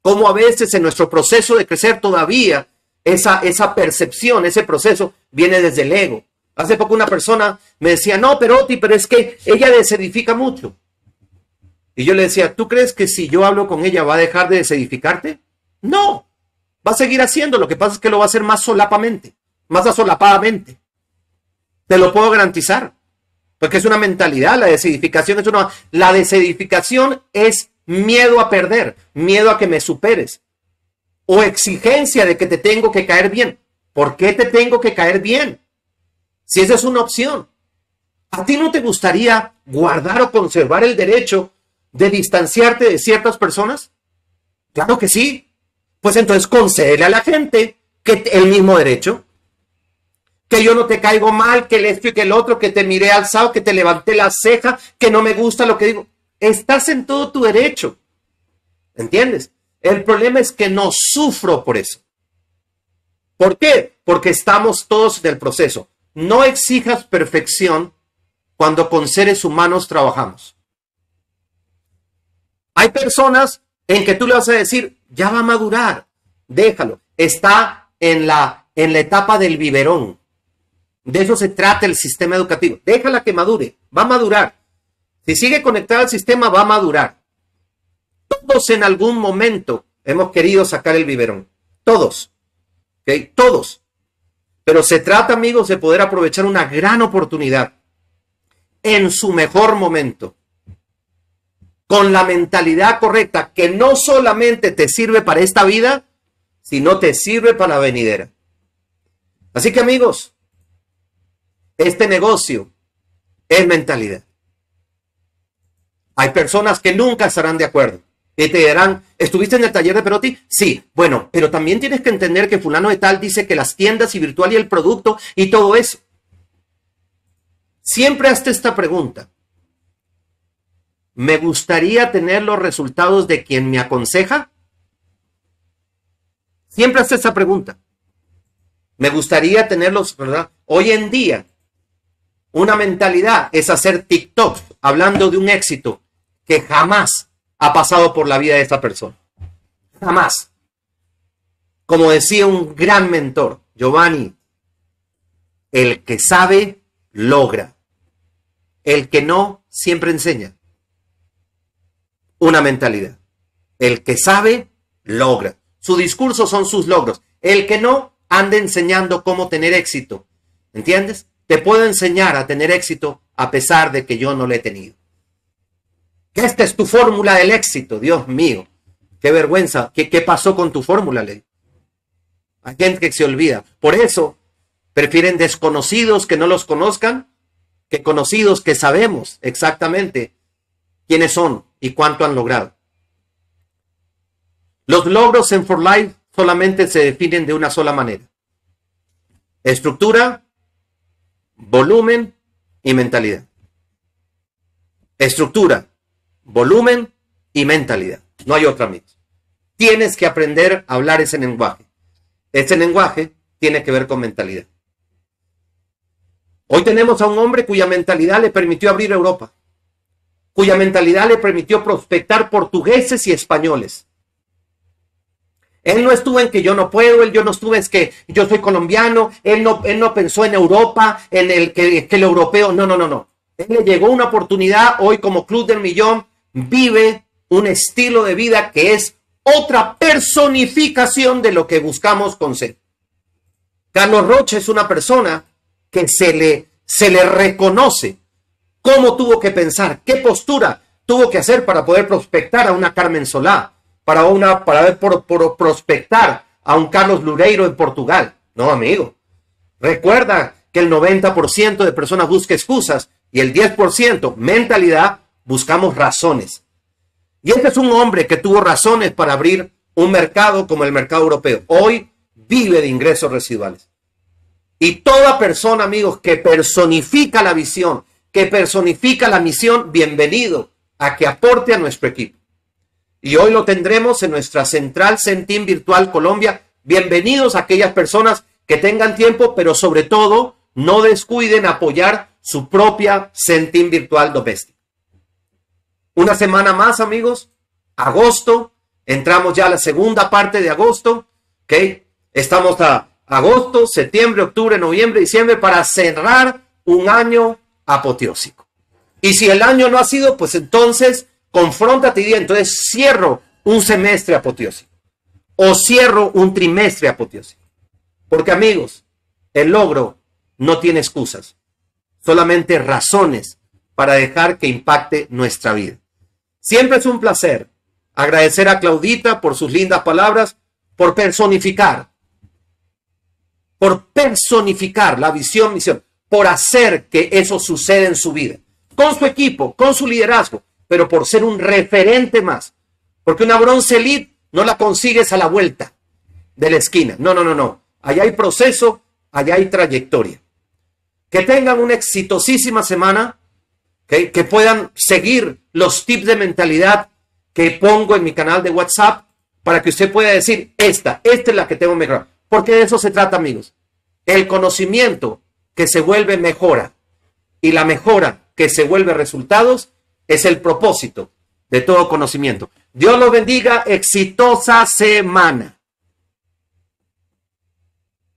cómo a veces en nuestro proceso de crecer todavía esa, esa percepción, ese proceso, viene desde el ego. Hace poco una persona me decía, no, pero ti, pero es que ella desedifica mucho. Y yo le decía, ¿tú crees que si yo hablo con ella va a dejar de desedificarte? No, va a seguir haciendo, lo que pasa es que lo va a hacer más solapamente, más asolapadamente. Te lo puedo garantizar, porque es una mentalidad, la desedificación es una... La desedificación es miedo a perder, miedo a que me superes, o exigencia de que te tengo que caer bien. ¿Por qué te tengo que caer bien? Si esa es una opción. ¿A ti no te gustaría guardar o conservar el derecho de distanciarte de ciertas personas? Claro que sí. Pues entonces concederle a la gente que el mismo derecho. Que yo no te caigo mal, que el esto y que el otro, que te miré alzado, que te levanté la ceja, que no me gusta lo que digo. Estás en todo tu derecho. ¿Entiendes? El problema es que no sufro por eso. ¿Por qué? Porque estamos todos del proceso. No exijas perfección cuando con seres humanos trabajamos. Hay personas en que tú le vas a decir, ya va a madurar, déjalo. Está en la, en la etapa del biberón. De eso se trata el sistema educativo. Déjala que madure, va a madurar. Si sigue conectada al sistema, va a madurar. Todos en algún momento hemos querido sacar el biberón. Todos. Todos. Pero se trata, amigos, de poder aprovechar una gran oportunidad en su mejor momento. Con la mentalidad correcta que no solamente te sirve para esta vida, sino te sirve para la venidera. Así que amigos, este negocio es mentalidad. Hay personas que nunca estarán de acuerdo te dirán, ¿Estuviste en el taller de Perotti? Sí. Bueno, pero también tienes que entender que fulano de tal dice que las tiendas y virtual y el producto y todo eso. Siempre hazte esta pregunta. ¿Me gustaría tener los resultados de quien me aconseja? Siempre hazte esta pregunta. Me gustaría tenerlos, ¿verdad? Hoy en día, una mentalidad es hacer TikTok hablando de un éxito que jamás ha pasado por la vida de esta persona. Jamás. Como decía un gran mentor, Giovanni, el que sabe, logra. El que no, siempre enseña. Una mentalidad. El que sabe, logra. Su discurso son sus logros. El que no, anda enseñando cómo tener éxito. ¿Entiendes? Te puedo enseñar a tener éxito a pesar de que yo no lo he tenido esta es tu fórmula del éxito, Dios mío. Qué vergüenza. ¿Qué, qué pasó con tu fórmula? ley Hay gente que se olvida. Por eso prefieren desconocidos que no los conozcan que conocidos que sabemos exactamente quiénes son y cuánto han logrado. Los logros en For Life solamente se definen de una sola manera. Estructura, volumen y mentalidad. Estructura, volumen y mentalidad. No hay otra mix. Tienes que aprender a hablar ese lenguaje. Ese lenguaje tiene que ver con mentalidad. Hoy tenemos a un hombre cuya mentalidad le permitió abrir Europa, cuya mentalidad le permitió prospectar portugueses y españoles. Él no estuvo en que yo no puedo, él yo no estuve es que yo soy colombiano, él no, él no pensó en Europa, en el que, que el europeo, no, no, no, no. Él le llegó una oportunidad hoy como Club del Millón, vive un estilo de vida que es otra personificación de lo que buscamos con ser. Carlos Roche es una persona que se le, se le reconoce cómo tuvo que pensar, qué postura tuvo que hacer para poder prospectar a una Carmen Solá, para, una, para por, prospectar a un Carlos Lureiro en Portugal. No, amigo. Recuerda que el 90% de personas busca excusas y el 10% mentalidad buscamos razones. Y este es un hombre que tuvo razones para abrir un mercado como el mercado europeo. Hoy vive de ingresos residuales. Y toda persona, amigos, que personifica la visión, que personifica la misión, bienvenido a que aporte a nuestro equipo. Y hoy lo tendremos en nuestra central Centín Virtual Colombia. Bienvenidos a aquellas personas que tengan tiempo, pero sobre todo no descuiden apoyar su propia Centín Virtual Doméstica. Una semana más, amigos. Agosto. Entramos ya a la segunda parte de agosto. ¿Ok? Estamos a agosto, septiembre, octubre, noviembre, diciembre para cerrar un año apoteósico. Y si el año no ha sido, pues entonces confróntate y di, entonces cierro un semestre apoteósico o cierro un trimestre apoteósico. Porque amigos, el logro no tiene excusas, solamente razones para dejar que impacte nuestra vida. Siempre es un placer agradecer a Claudita por sus lindas palabras, por personificar, por personificar la visión, misión, por hacer que eso suceda en su vida, con su equipo, con su liderazgo, pero por ser un referente más. Porque una bronce elite no la consigues a la vuelta de la esquina. No, no, no, no. Allá hay proceso, allá hay trayectoria. Que tengan una exitosísima semana que puedan seguir los tips de mentalidad que pongo en mi canal de WhatsApp para que usted pueda decir, esta, esta es la que tengo mejor. Porque de eso se trata, amigos. El conocimiento que se vuelve mejora y la mejora que se vuelve resultados es el propósito de todo conocimiento. Dios los bendiga, exitosa semana.